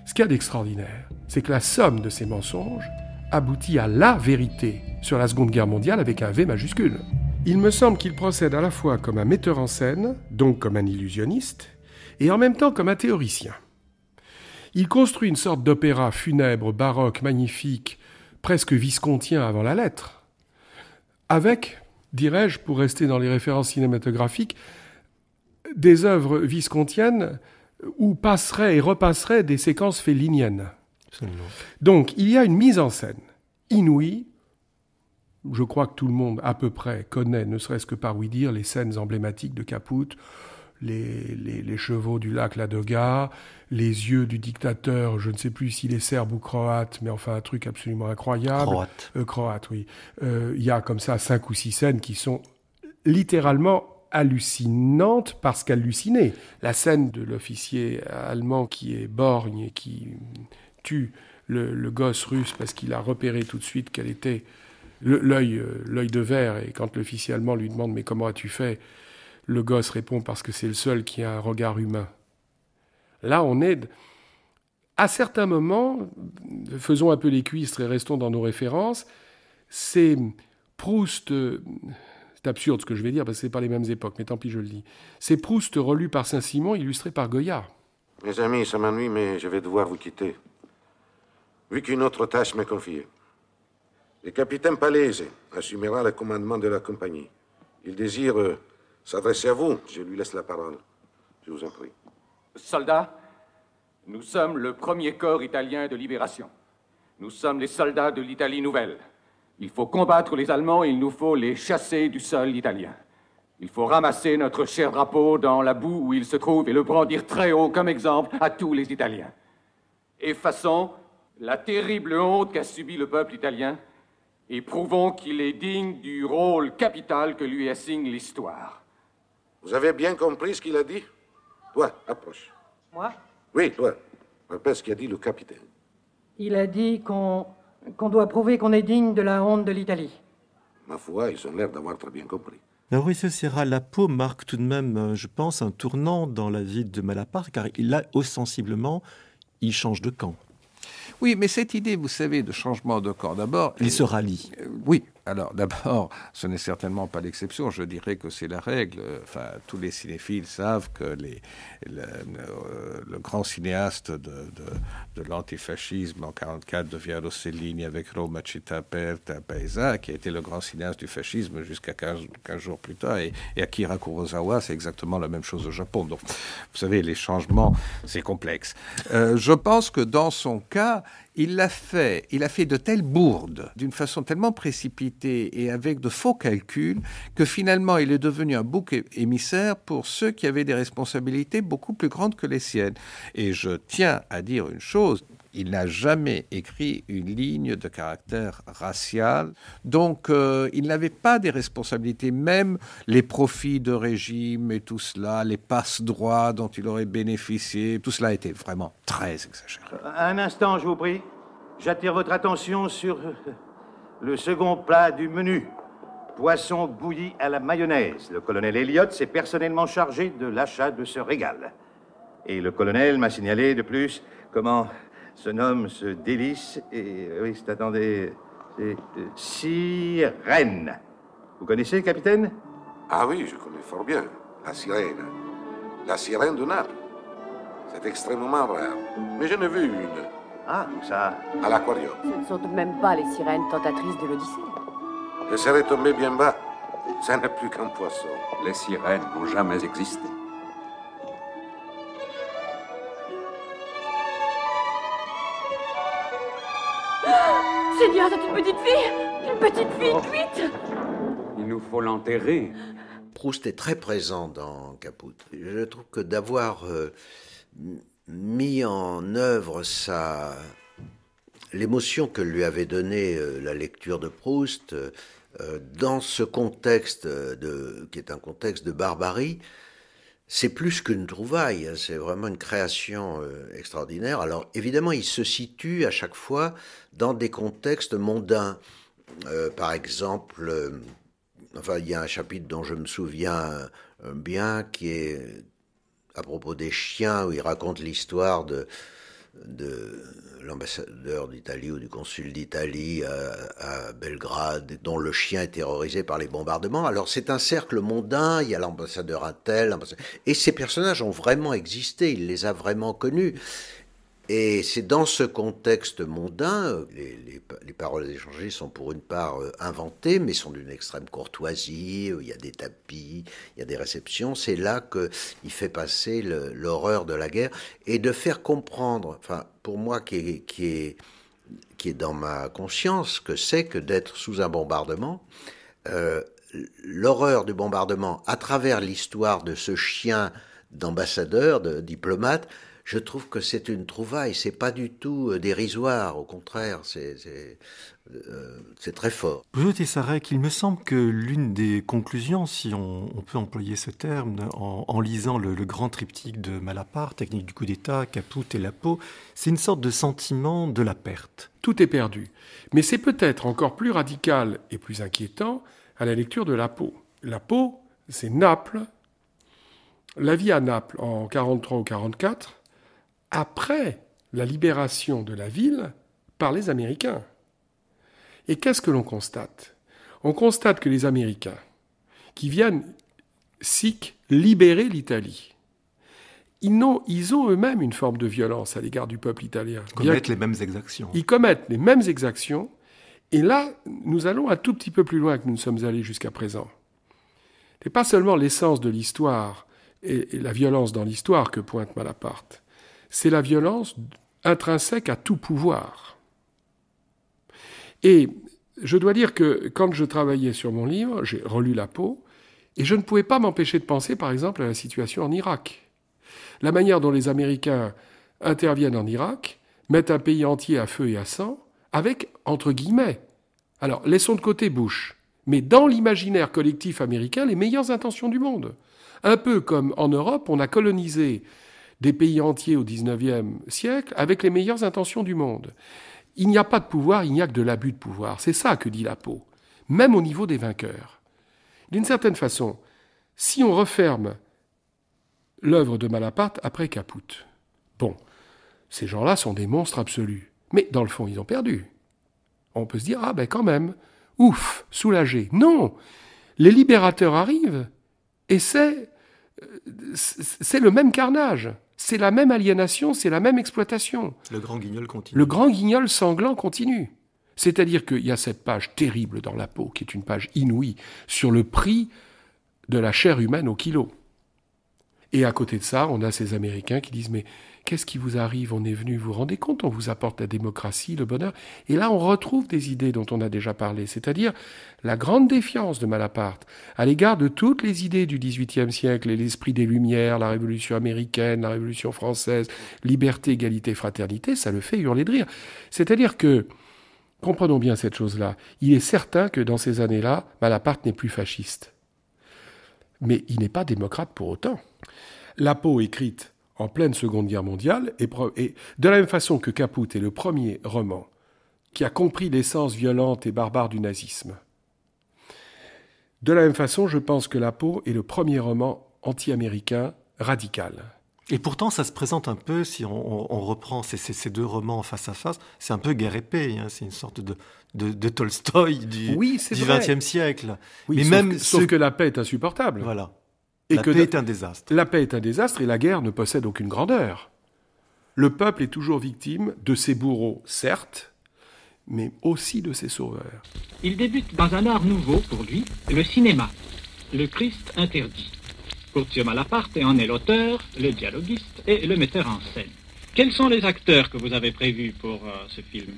Ce qu'il y a d'extraordinaire, c'est que la somme de ces mensonges aboutit à la vérité sur la Seconde Guerre mondiale avec un V majuscule. Il me semble qu'il procède à la fois comme un metteur en scène, donc comme un illusionniste, et en même temps comme un théoricien. Il construit une sorte d'opéra funèbre, baroque, magnifique, presque viscontien avant la lettre, avec, dirais-je, pour rester dans les références cinématographiques, des œuvres viscontiennes où passeraient et repasseraient des séquences féliniennes. Donc, il y a une mise en scène inouïe. Je crois que tout le monde, à peu près, connaît, ne serait-ce que par oui dire, les scènes emblématiques de Caput, les, chevaux du lac Ladoga, les yeux du dictateur, je ne sais plus s'il est serbe ou croate, mais enfin un truc absolument incroyable. Croate. Euh, croate, oui. Euh, il y a comme ça cinq ou six scènes qui sont littéralement hallucinantes parce qu'hallucinées. La scène de l'officier allemand qui est borgne et qui tue le, le gosse russe parce qu'il a repéré tout de suite qu'elle était euh, l'œil de verre et quand l'officier allemand lui demande mais comment as-tu fait le gosse répond parce que c'est le seul qui a un regard humain. Là, on aide. À certains moments, faisons un peu les cuistres et restons dans nos références, c'est Proust... C'est absurde ce que je vais dire parce que c'est pas les mêmes époques, mais tant pis, je le dis. C'est Proust relu par Saint-Simon, illustré par Goya. Mes amis, ça m'ennuie, mais je vais devoir vous quitter. Vu qu'une autre tâche m'est confiée. Le capitaine Palese assumera le commandement de la compagnie. Il désire euh, s'adresser à vous. Je lui laisse la parole. Je vous en prie. Soldats, nous sommes le premier corps italien de libération. Nous sommes les soldats de l'Italie nouvelle. Il faut combattre les Allemands et il nous faut les chasser du sol italien. Il faut ramasser notre cher drapeau dans la boue où il se trouve et le brandir très haut comme exemple à tous les Italiens. Effaçons la terrible honte qu'a subi le peuple italien et prouvons qu'il est digne du rôle capital que lui assigne l'histoire. Vous avez bien compris ce qu'il a dit Toi, approche. Moi Oui, toi. Rappelle ce qu'a dit le capitaine. Il a dit qu'on doit prouver qu'on est digne de la honte de l'Italie. Ma foi, ils ont l'air d'avoir très bien compris. sera la peau, marque tout de même, euh, je pense, un tournant dans la vie de Malaparte, car il a sensiblement, il change de camp. Oui, mais cette idée, vous savez, de changement de camp, d'abord. Il se rallie. Euh, oui, alors d'abord, ce n'est certainement pas l'exception, je dirais que c'est la règle. Enfin, tous les cinéphiles savent que euh, le, grand cinéaste de, l'antifascisme en 1944 devient Rossellini avec Roma Città Aperta Paesa, qui a été le grand cinéaste du fascisme jusqu'à 15, jours plus tard, et, et Akira Kurosawa, c'est exactement la même chose au Japon. Donc, vous savez, les changements, c'est complexe. Euh, je pense que dans son cas, il l'a fait, il a fait de telles bourdes, d'une façon tellement précipitée et avec de faux calculs, que finalement il est devenu un bouc émissaire pour ceux qui avaient des responsabilités beaucoup plus grandes que les siennes. Et je tiens à dire une chose, il n'a jamais écrit une ligne de caractère racial. Donc, euh, il n'avait pas des responsabilités, même les profits de régime et tout cela, les passe-droits dont il aurait bénéficié, tout cela était vraiment très exagéré. Un instant, je vous prie. J'attire votre attention sur le second plat du menu. Poisson bouilli à la mayonnaise. Le colonel Elliott s'est personnellement chargé de l'achat de ce régal. Et le colonel m'a signalé de plus comment ce nomme ce délice, et euh, oui, c'est, attendez, c'est euh, sirène. Vous connaissez, capitaine Ah oui, je connais fort bien la sirène. La sirène de Naples. C'est extrêmement rare. Mais je n'ai vu une. Ah, où ça À l'aquarium. Ce ne sont même pas les sirènes tentatrices de l'Odyssée. Je serais tombé bien bas. Ça n'est plus qu'un poisson. Les sirènes n'ont jamais existé. Seigneur, c'est une petite fille Une petite fille oh. cuite Il nous faut l'enterrer. Proust est très présent dans Caput. Je trouve que d'avoir euh, mis en œuvre sa l'émotion que lui avait donnée euh, la lecture de Proust euh, dans ce contexte de qui est un contexte de barbarie, c'est plus qu'une trouvaille, hein, c'est vraiment une création extraordinaire. Alors évidemment, il se situe à chaque fois dans des contextes mondains. Euh, par exemple, euh, enfin, il y a un chapitre dont je me souviens euh, bien qui est à propos des chiens où il raconte l'histoire de, de l'ambassadeur d'Italie ou du consul d'Italie à, Belgrade, dont le chien est terrorisé par les bombardements. Alors c'est un cercle mondain, il y a l'ambassadeur Intel, et ces personnages ont vraiment existé, il les a vraiment connus. Et c'est dans ce contexte mondain, euh, les, paroles échangées sont pour une part euh, inventées, mais sont d'une extrême courtoisie, euh, il y a des tapis, il y a des réceptions, c'est là qu'il fait passer l'horreur de la guerre, et de faire comprendre, pour moi qui est, dans ma conscience, que c'est que d'être sous un bombardement, l'horreur du bombardement à travers l'histoire de ce chien d'ambassadeur, de diplomate, je trouve que c'est une trouvaille, c'est pas du tout euh, dérisoire, au contraire, c'est euh, très fort. Vous Sarek, il me semble que l'une des conclusions, si on, peut employer ce terme, en, lisant le, grand triptyque de Malaparte, Technique du coup d'État, Caput et La peau c'est une sorte de sentiment de la perte. Tout est perdu. Mais c'est peut-être encore plus radical et plus inquiétant à la lecture de La peau La peau c'est Naples, la vie à Naples en 1943 ou 1944 après la libération de la ville par les Américains. Et qu'est-ce que l'on constate On constate que les Américains, qui viennent sic, libérer l'Italie, ils ont, eux-mêmes une forme de violence à l'égard du peuple italien. Ils commettent les mêmes exactions. Ils commettent les mêmes exactions. Et là, nous allons un tout petit peu plus loin que nous ne sommes allés jusqu'à présent. n'est pas seulement l'essence de l'histoire et la violence dans l'histoire que pointe Malaparte c'est la violence intrinsèque à tout pouvoir. Et je dois dire que quand je travaillais sur mon livre, j'ai relu La peau, et je ne pouvais pas m'empêcher de penser, par exemple, à la situation en Irak. La manière dont les Américains interviennent en Irak, mettent un pays entier à feu et à sang, avec, entre guillemets, alors laissons de côté Bush, mais dans l'imaginaire collectif américain, les meilleures intentions du monde. Un peu comme en Europe, on a colonisé des pays entiers au XIXe siècle avec les meilleures intentions du monde. Il n'y a pas de pouvoir, il n'y a que de l'abus de pouvoir. C'est ça que dit la peau, même au niveau des vainqueurs. D'une certaine façon, si on referme l'œuvre de Malaparte après Caput, bon, ces gens-là sont des monstres absolus. Mais dans le fond, ils ont perdu. On peut se dire, ah ben quand même, ouf, soulagé. Non, les libérateurs arrivent et c'est, euh, c'est le même carnage c'est la même aliénation, c'est la même exploitation. Le grand guignol continue. Le grand guignol sanglant continue. C'est-à-dire qu'il y a cette page terrible dans la peau, qui est une page inouïe, sur le prix de la chair humaine au kilo. Et à côté de ça, on a ces Américains qui disent, mais Qu'est-ce qui vous arrive On est venu, vous, vous rendez compte, on vous apporte la démocratie, le bonheur. Et là, on retrouve des idées dont on a déjà parlé, c'est-à-dire la grande défiance de Malaparte à l'égard de toutes les idées du XVIIIe siècle et l'esprit des Lumières, la Révolution américaine, la Révolution française, liberté, égalité, fraternité, ça le fait hurler de rire. C'est-à-dire que Comprenons bien cette chose-là. Il est certain que dans ces années-là, Malaparte n'est plus fasciste. Mais il n'est pas démocrate pour autant. La peau écrite en pleine Seconde Guerre mondiale, et, de la même façon que Caput est le premier roman qui a compris l'essence violente et barbare du nazisme. De la même façon, je pense que La peau est le premier roman anti-américain radical. Et pourtant, ça se présente un peu, si on, reprend ces, deux romans face à face, c'est un peu guerre épée, hein, c'est une sorte de, de, Tolstoï du XXe siècle. Oui, Mais même sauf que la paix est insupportable. Voilà la que paix est un désastre. La paix est un désastre et la guerre ne possède aucune grandeur. Le peuple est toujours victime de ses bourreaux, certes, mais aussi de ses sauveurs. Il débute dans un art nouveau pour lui, le cinéma, le Christ interdit. Curtio Malaparte en est l'auteur, le dialoguiste et le metteur en scène. Quels sont les acteurs que vous avez prévus pour euh, ce film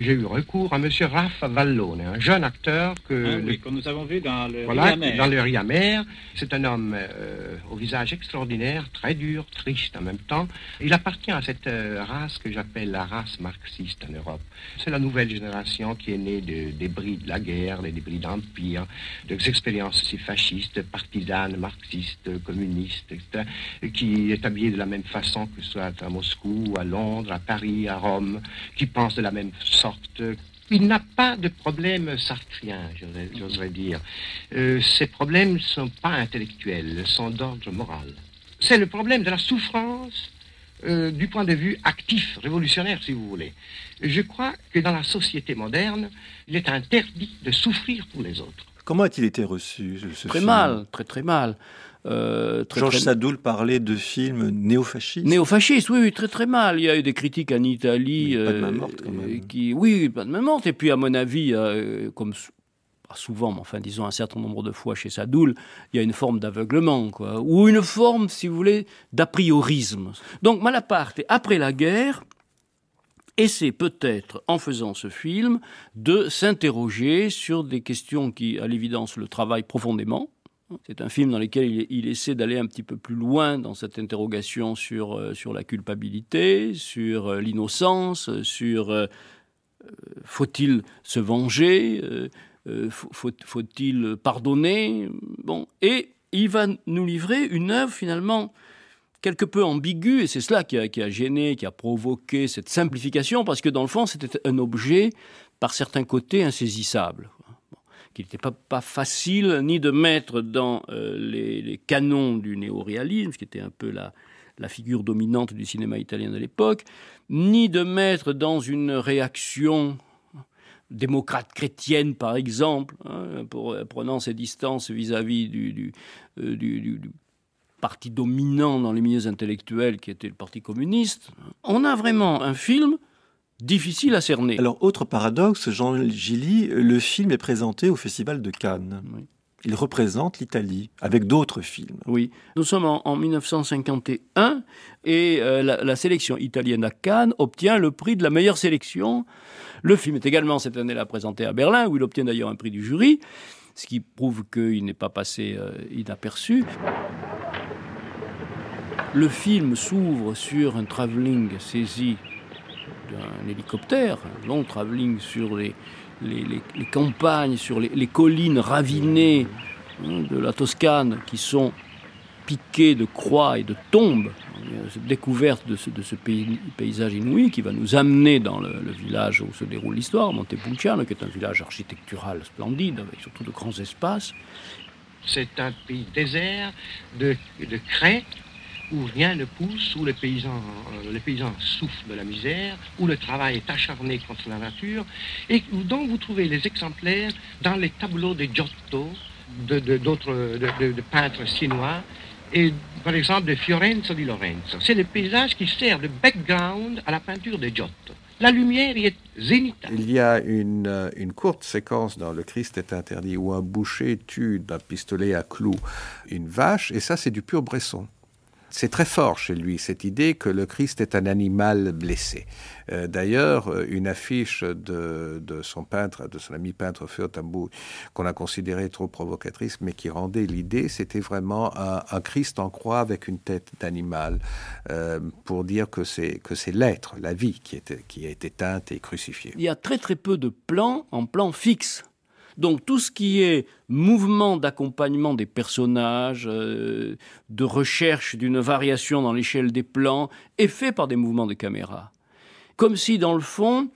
j'ai eu recours à M. Raph Vallone, un jeune acteur ah que, nous avons vu dans le voilà, Dans le C'est un homme euh, au visage extraordinaire, très dur, triste en même temps. Il appartient à cette euh, race que j'appelle la race marxiste en Europe. C'est la nouvelle génération qui est née des débris de la guerre, des débris d'empire, des expériences aussi fascistes, partisanes, marxistes, communistes, etc., qui est habillée de la même façon que ce soit à Moscou, à Londres, à Paris, à Rome, qui pense de la même façon il n'a pas de problème sartrien, j'oserais dire. Euh, ces problèmes ne sont pas intellectuels, sont d'ordre moral. C'est le problème de la souffrance euh, du point de vue actif, révolutionnaire, si vous voulez. Je crois que dans la société moderne, il est interdit de souffrir pour les autres. Comment a-t-il été reçu Très mal, très très mal. Euh, Sadoul parlait de films néofascistes. Néofascistes, oui, oui, très très mal. Il y a eu des critiques en Italie. pas de main euh, morte, quand même. Oui, pas de main morte. Et puis, à mon avis, euh, comme souvent, mais enfin, disons un certain nombre de fois chez Sadoul, il y a une forme d'aveuglement, quoi. Ou une forme, si vous voulez, d'a Donc, Malaparte, après la guerre, essaie peut-être, en faisant ce film, de s'interroger sur des questions qui, à l'évidence, le travaillent profondément, c'est un film dans lequel il, essaie d'aller un petit peu plus loin dans cette interrogation sur, euh, la culpabilité, sur euh, l'innocence, sur euh, faut-il se venger, faut-il pardonner. Bon, et il va nous livrer une œuvre finalement quelque peu ambiguë, et c'est cela a, qui a gêné, qui a provoqué cette simplification, parce que dans le fond, c'était un objet par certains côtés insaisissable qu'il n'était pas, facile ni de mettre dans euh, les, canons du néoréalisme, ce qui était un peu la, la figure dominante du cinéma italien de l'époque, ni de mettre dans une réaction démocrate chrétienne, par exemple, hein, pour, prenant ses distances vis-à-vis euh, du, du, du, parti dominant dans les milieux intellectuels qui était le Parti communiste. On a vraiment un film difficile à cerner. Alors, autre paradoxe, Jean Gilly, le film est présenté au Festival de Cannes. Il représente l'Italie avec d'autres films. Oui, nous sommes en, 1951 et euh, la, sélection italienne à Cannes obtient le prix de la meilleure sélection. Le film est également cette année-là présenté à Berlin où il obtient d'ailleurs un prix du jury, ce qui prouve qu'il n'est pas passé euh, inaperçu. Le film s'ouvre sur un travelling saisi d'un hélicoptère, un long travelling sur les, les, campagnes, sur les, collines ravinées hein, de la Toscane qui sont piquées de croix et de tombes. Cette découverte de ce, de ce paysage inouï qui va nous amener dans le, village où se déroule l'histoire, Montepulciano, qui est un village architectural splendide, avec surtout de grands espaces. C'est un pays désert de, de craie où rien ne pousse, où les paysans, euh, les paysans souffrent de la misère, où le travail est acharné contre la nature, et dont vous trouvez les exemplaires dans les tableaux de Giotto, d'autres de, de, de, peintres chinois, et par exemple de Fiorenzo di Lorenzo. C'est le paysage qui sert de background à la peinture de Giotto. La lumière y est zénitale. Il y a une, euh, une, courte séquence dans Le Christ est interdit où un boucher tue d'un pistolet à clous une vache, et ça c'est du pur Bresson. C'est très fort chez lui, cette idée que le Christ est un animal blessé. Euh, d'ailleurs, euh, une affiche de, son peintre, de son ami peintre Feotambu, qu'on a considéré trop provocatrice, mais qui rendait l'idée, c'était vraiment un, Christ en croix avec une tête d'animal, euh, pour dire que c'est l'être, la vie, qui, a qui été éteinte et crucifiée. Il y a très très peu de plans en plan fixe donc tout ce qui est mouvement d'accompagnement des personnages, euh, de recherche d'une variation dans l'échelle des plans, est fait par des mouvements de caméra. Comme si, dans le fond,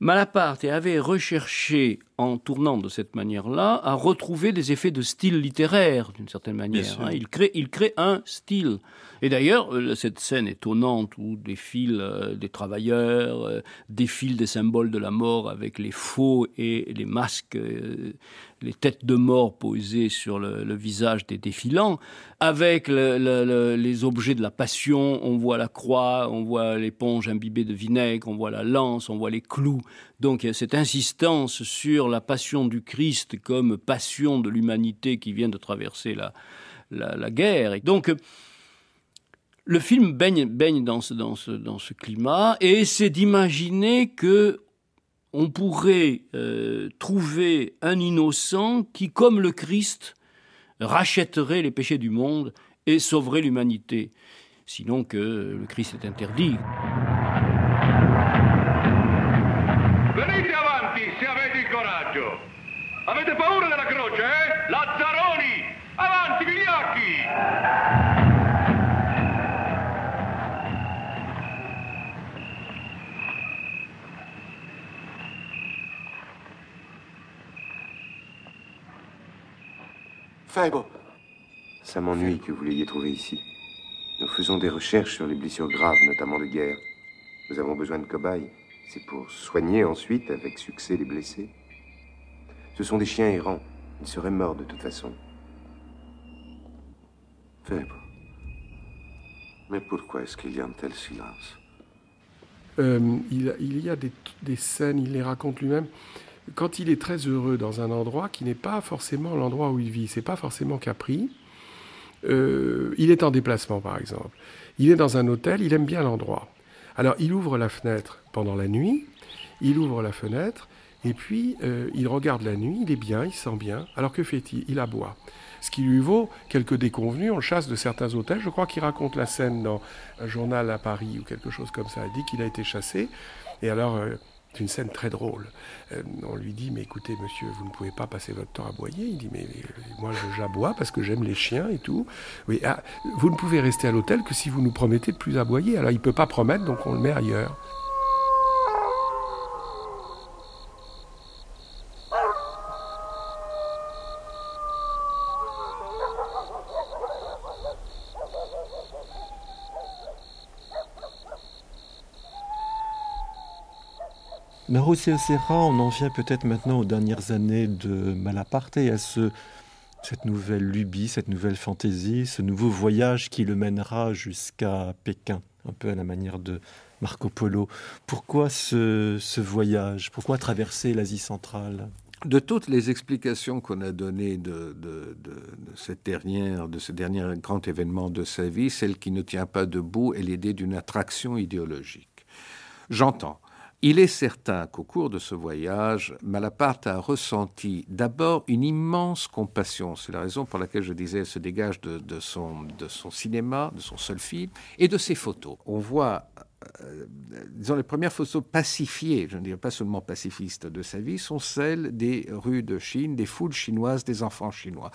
Malaparte avait recherché en tournant de cette manière-là, à retrouver des effets de style littéraire, d'une certaine manière. Hein. Il, crée, il crée un style. Et d'ailleurs, euh, cette scène étonnante où défilent euh, des travailleurs, euh, défilent des symboles de la mort avec les faux et les masques, les têtes de mort posées sur le, visage des défilants, avec les objets de la passion, on voit la croix, on voit l'éponge imbibée de vinaigre, on voit la lance, on voit les clous donc euh, cette insistance sur la passion du Christ comme passion de l'humanité qui vient de traverser la, guerre. Et donc euh, le film baigne, dans, ce, climat et essaie d'imaginer que on pourrait euh, trouver un innocent qui, comme le Christ, rachèterait les péchés du monde et sauverait l'humanité. Sinon que le Christ est interdit. Ça m'ennuie que vous l'ayez trouvé ici. Nous faisons des recherches sur les blessures graves, notamment de guerre. Nous avons besoin de cobayes. C'est pour soigner ensuite avec succès les blessés. Ce sont des chiens errants. Ils seraient morts de toute façon. Faible. Mais pourquoi est-ce qu'il y a un tel silence euh, il, y a des, des, scènes, il les raconte lui-même quand il est très heureux dans un endroit qui n'est pas forcément l'endroit où il vit, c'est pas forcément Capri, euh, il est en déplacement par exemple, il est dans un hôtel, il aime bien l'endroit. Alors il ouvre la fenêtre pendant la nuit, il ouvre la fenêtre, et puis euh, il regarde la nuit, il est bien, il sent bien. Alors que fait-il Il aboie. Ce qui lui vaut quelques déconvenus, on le chasse de certains hôtels. Je crois qu'il raconte la scène dans un journal à Paris ou quelque chose comme ça. Il dit qu'il a été chassé. Et alors, euh, c'est une scène très drôle. Euh, on lui dit, mais écoutez, monsieur, vous ne pouvez pas passer votre temps à aboyer. Il dit, mais moi, j'aboie parce que j'aime les chiens et tout. Oui, ah, vous ne pouvez rester à l'hôtel que si vous nous promettez de plus aboyer. Alors, il ne peut pas promettre, donc on le met ailleurs. Serra, on en vient peut-être maintenant aux dernières années de Malaparte et à cette nouvelle lubie, cette nouvelle fantaisie, ce nouveau voyage qui le mènera jusqu'à Pékin, un peu à la manière de Marco Polo. Pourquoi ce, voyage Pourquoi traverser l'Asie centrale de toutes les explications qu'on a données de, cette dernière, de ce dernier grand événement de sa vie, celle qui ne tient pas debout est l'idée d'une attraction idéologique. J'entends il est certain qu'au cours de ce voyage, Malaparte a ressenti d'abord une immense compassion. C'est la raison pour laquelle je disais elle se dégage de, son, de son cinéma, de son seul film et de ses photos. On voit euh, disons, les premières photos pacifiées, je ne dirais pas seulement pacifistes de sa vie, sont celles des rues de Chine, des foules chinoises, des enfants chinois,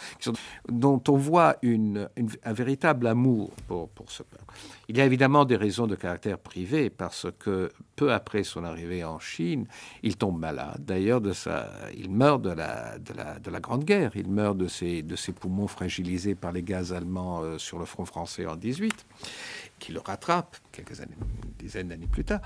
dont on voit une, un véritable amour pour, pour ce peuple. Il y a évidemment des raisons de caractère privé, parce que peu après son arrivée en Chine, il tombe malade. D'ailleurs, il meurt de la, de, la, Grande Guerre, il meurt de ses, de ses poumons fragilisés par les gaz allemands euh, sur le front français en 18 qui le rattrape quelques années, une d'années plus tard.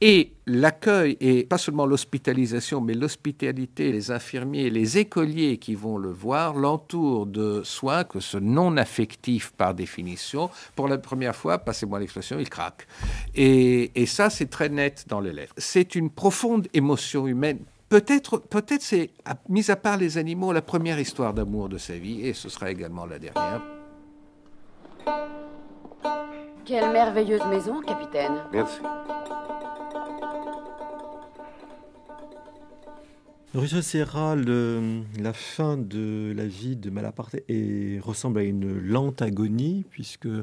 Et l'accueil, et pas seulement l'hospitalisation, mais l'hospitalité, les infirmiers, les écoliers qui vont le voir, l'entourent de soins que ce non-affectif, par définition, pour la première fois, passez-moi l'expression, il craque. Et, et ça, c'est très net dans les lettres. C'est une profonde émotion humaine Peut-être, peut-être c'est, mis à part les animaux, la première histoire d'amour de sa vie, et ce sera également la dernière. Quelle merveilleuse maison, capitaine. Merci. Rousseau Serra, le, la fin de la vie de Malaparte et ressemble à une lente agonie, puisque un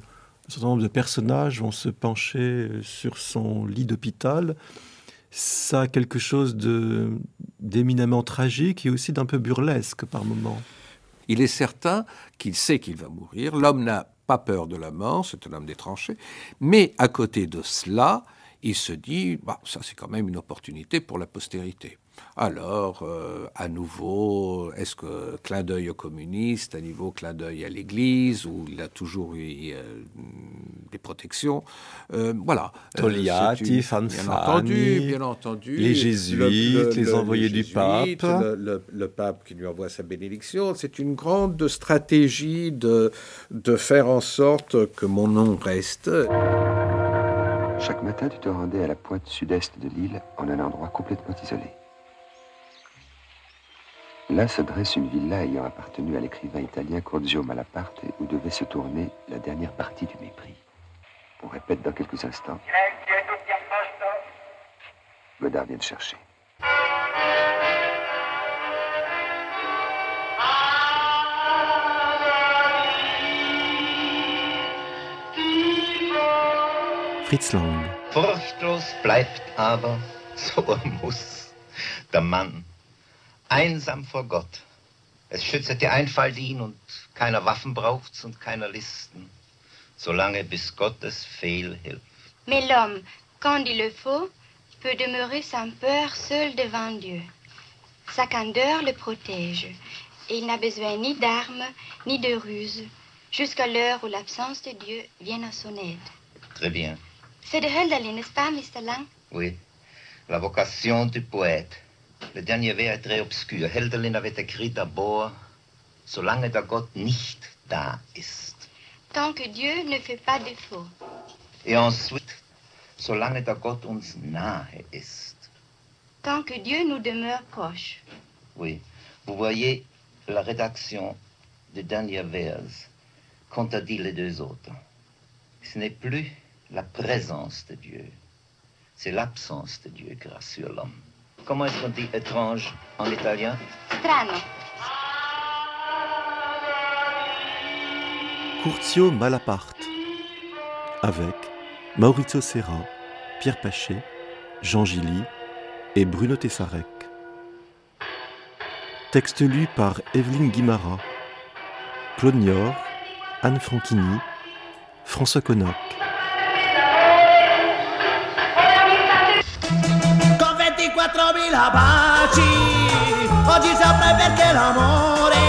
certain nombre de personnages vont se pencher sur son lit d'hôpital. Ça a quelque chose d'éminemment tragique et aussi d'un peu burlesque par moments. Il est certain qu'il sait qu'il va mourir. L'homme n'a pas peur de la mort, c'est un homme des tranchées. Mais à côté de cela, il se dit, bah, ça c'est quand même une opportunité pour la postérité. Alors, euh, à nouveau, est-ce que clin d'œil aux communistes, à niveau clin d'œil à l'Église, où il a toujours eu euh, des protections euh, Voilà. entendu, Les jésuites, les envoyés du pape. Le, pape qui lui envoie sa bénédiction. C'est une grande stratégie de faire en sorte que mon nom reste. Chaque matin, tu te rendais à la pointe sud-est de l'île en un endroit complètement isolé. Là se dresse une villa ayant appartenu à l'écrivain italien Corzio Malaparte où devait se tourner la dernière partie du mépris. On répète dans quelques instants. Godard vient de chercher. Fritz Lang. bleibt aber, so muss, der Mann einsam vor Gott. Es schützet der Einfalt ihn und keiner Waffen braucht's und keiner Listen, solange bis Gottes Fehl hilft. Mais l'homme, quand il le faut, peut demeurer sans peur seul devant Dieu. Sa candeur le protège et il n'a besoin ni d'armes ni de ruses jusqu'à l'heure où l'absence de Dieu vient à son aide. Très bien. C'est de Hölderlin, n'est-ce pas, Mr. Lang Oui. La vocation du poète le dernier vers est très obscur. Heldelin avait écrit d'abord Solange der Gott nicht da ist. Tant que Dieu ne fait pas défaut. Et ensuite, Solange ta Gott uns nahe ist. Tant que Dieu nous demeure proche. Oui. Vous voyez la rédaction du dernier vers, contredit les deux autres. Ce n'est plus la présence de Dieu, c'est l'absence de Dieu grâce sur l'homme. Comment est-ce qu'on dit étrange en italien Strano. Curtio Malaparte avec Maurizio Serra, Pierre Paché, Jean Gilly et Bruno Tessarec. Texte lu par Evelyne Guimara, Claude Nior, Anne Franchini, François Conoc. la baci, oggi saprai perché l'amore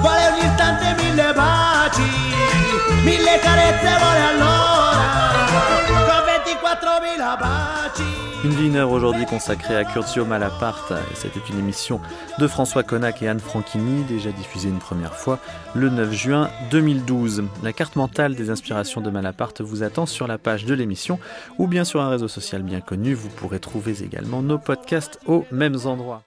Vuole ogni istante mille baci, mille carezze vuole allora, con 24 mila baci. Une vie, une heure aujourd'hui consacrée à Curzio Malaparte. C'était une émission de François Connac et Anne Franchini, déjà diffusée une première fois le 9 juin 2012. La carte mentale des inspirations de Malaparte vous attend sur la page de l'émission ou bien sur un réseau social bien connu. Vous pourrez trouver également nos podcasts aux mêmes endroits.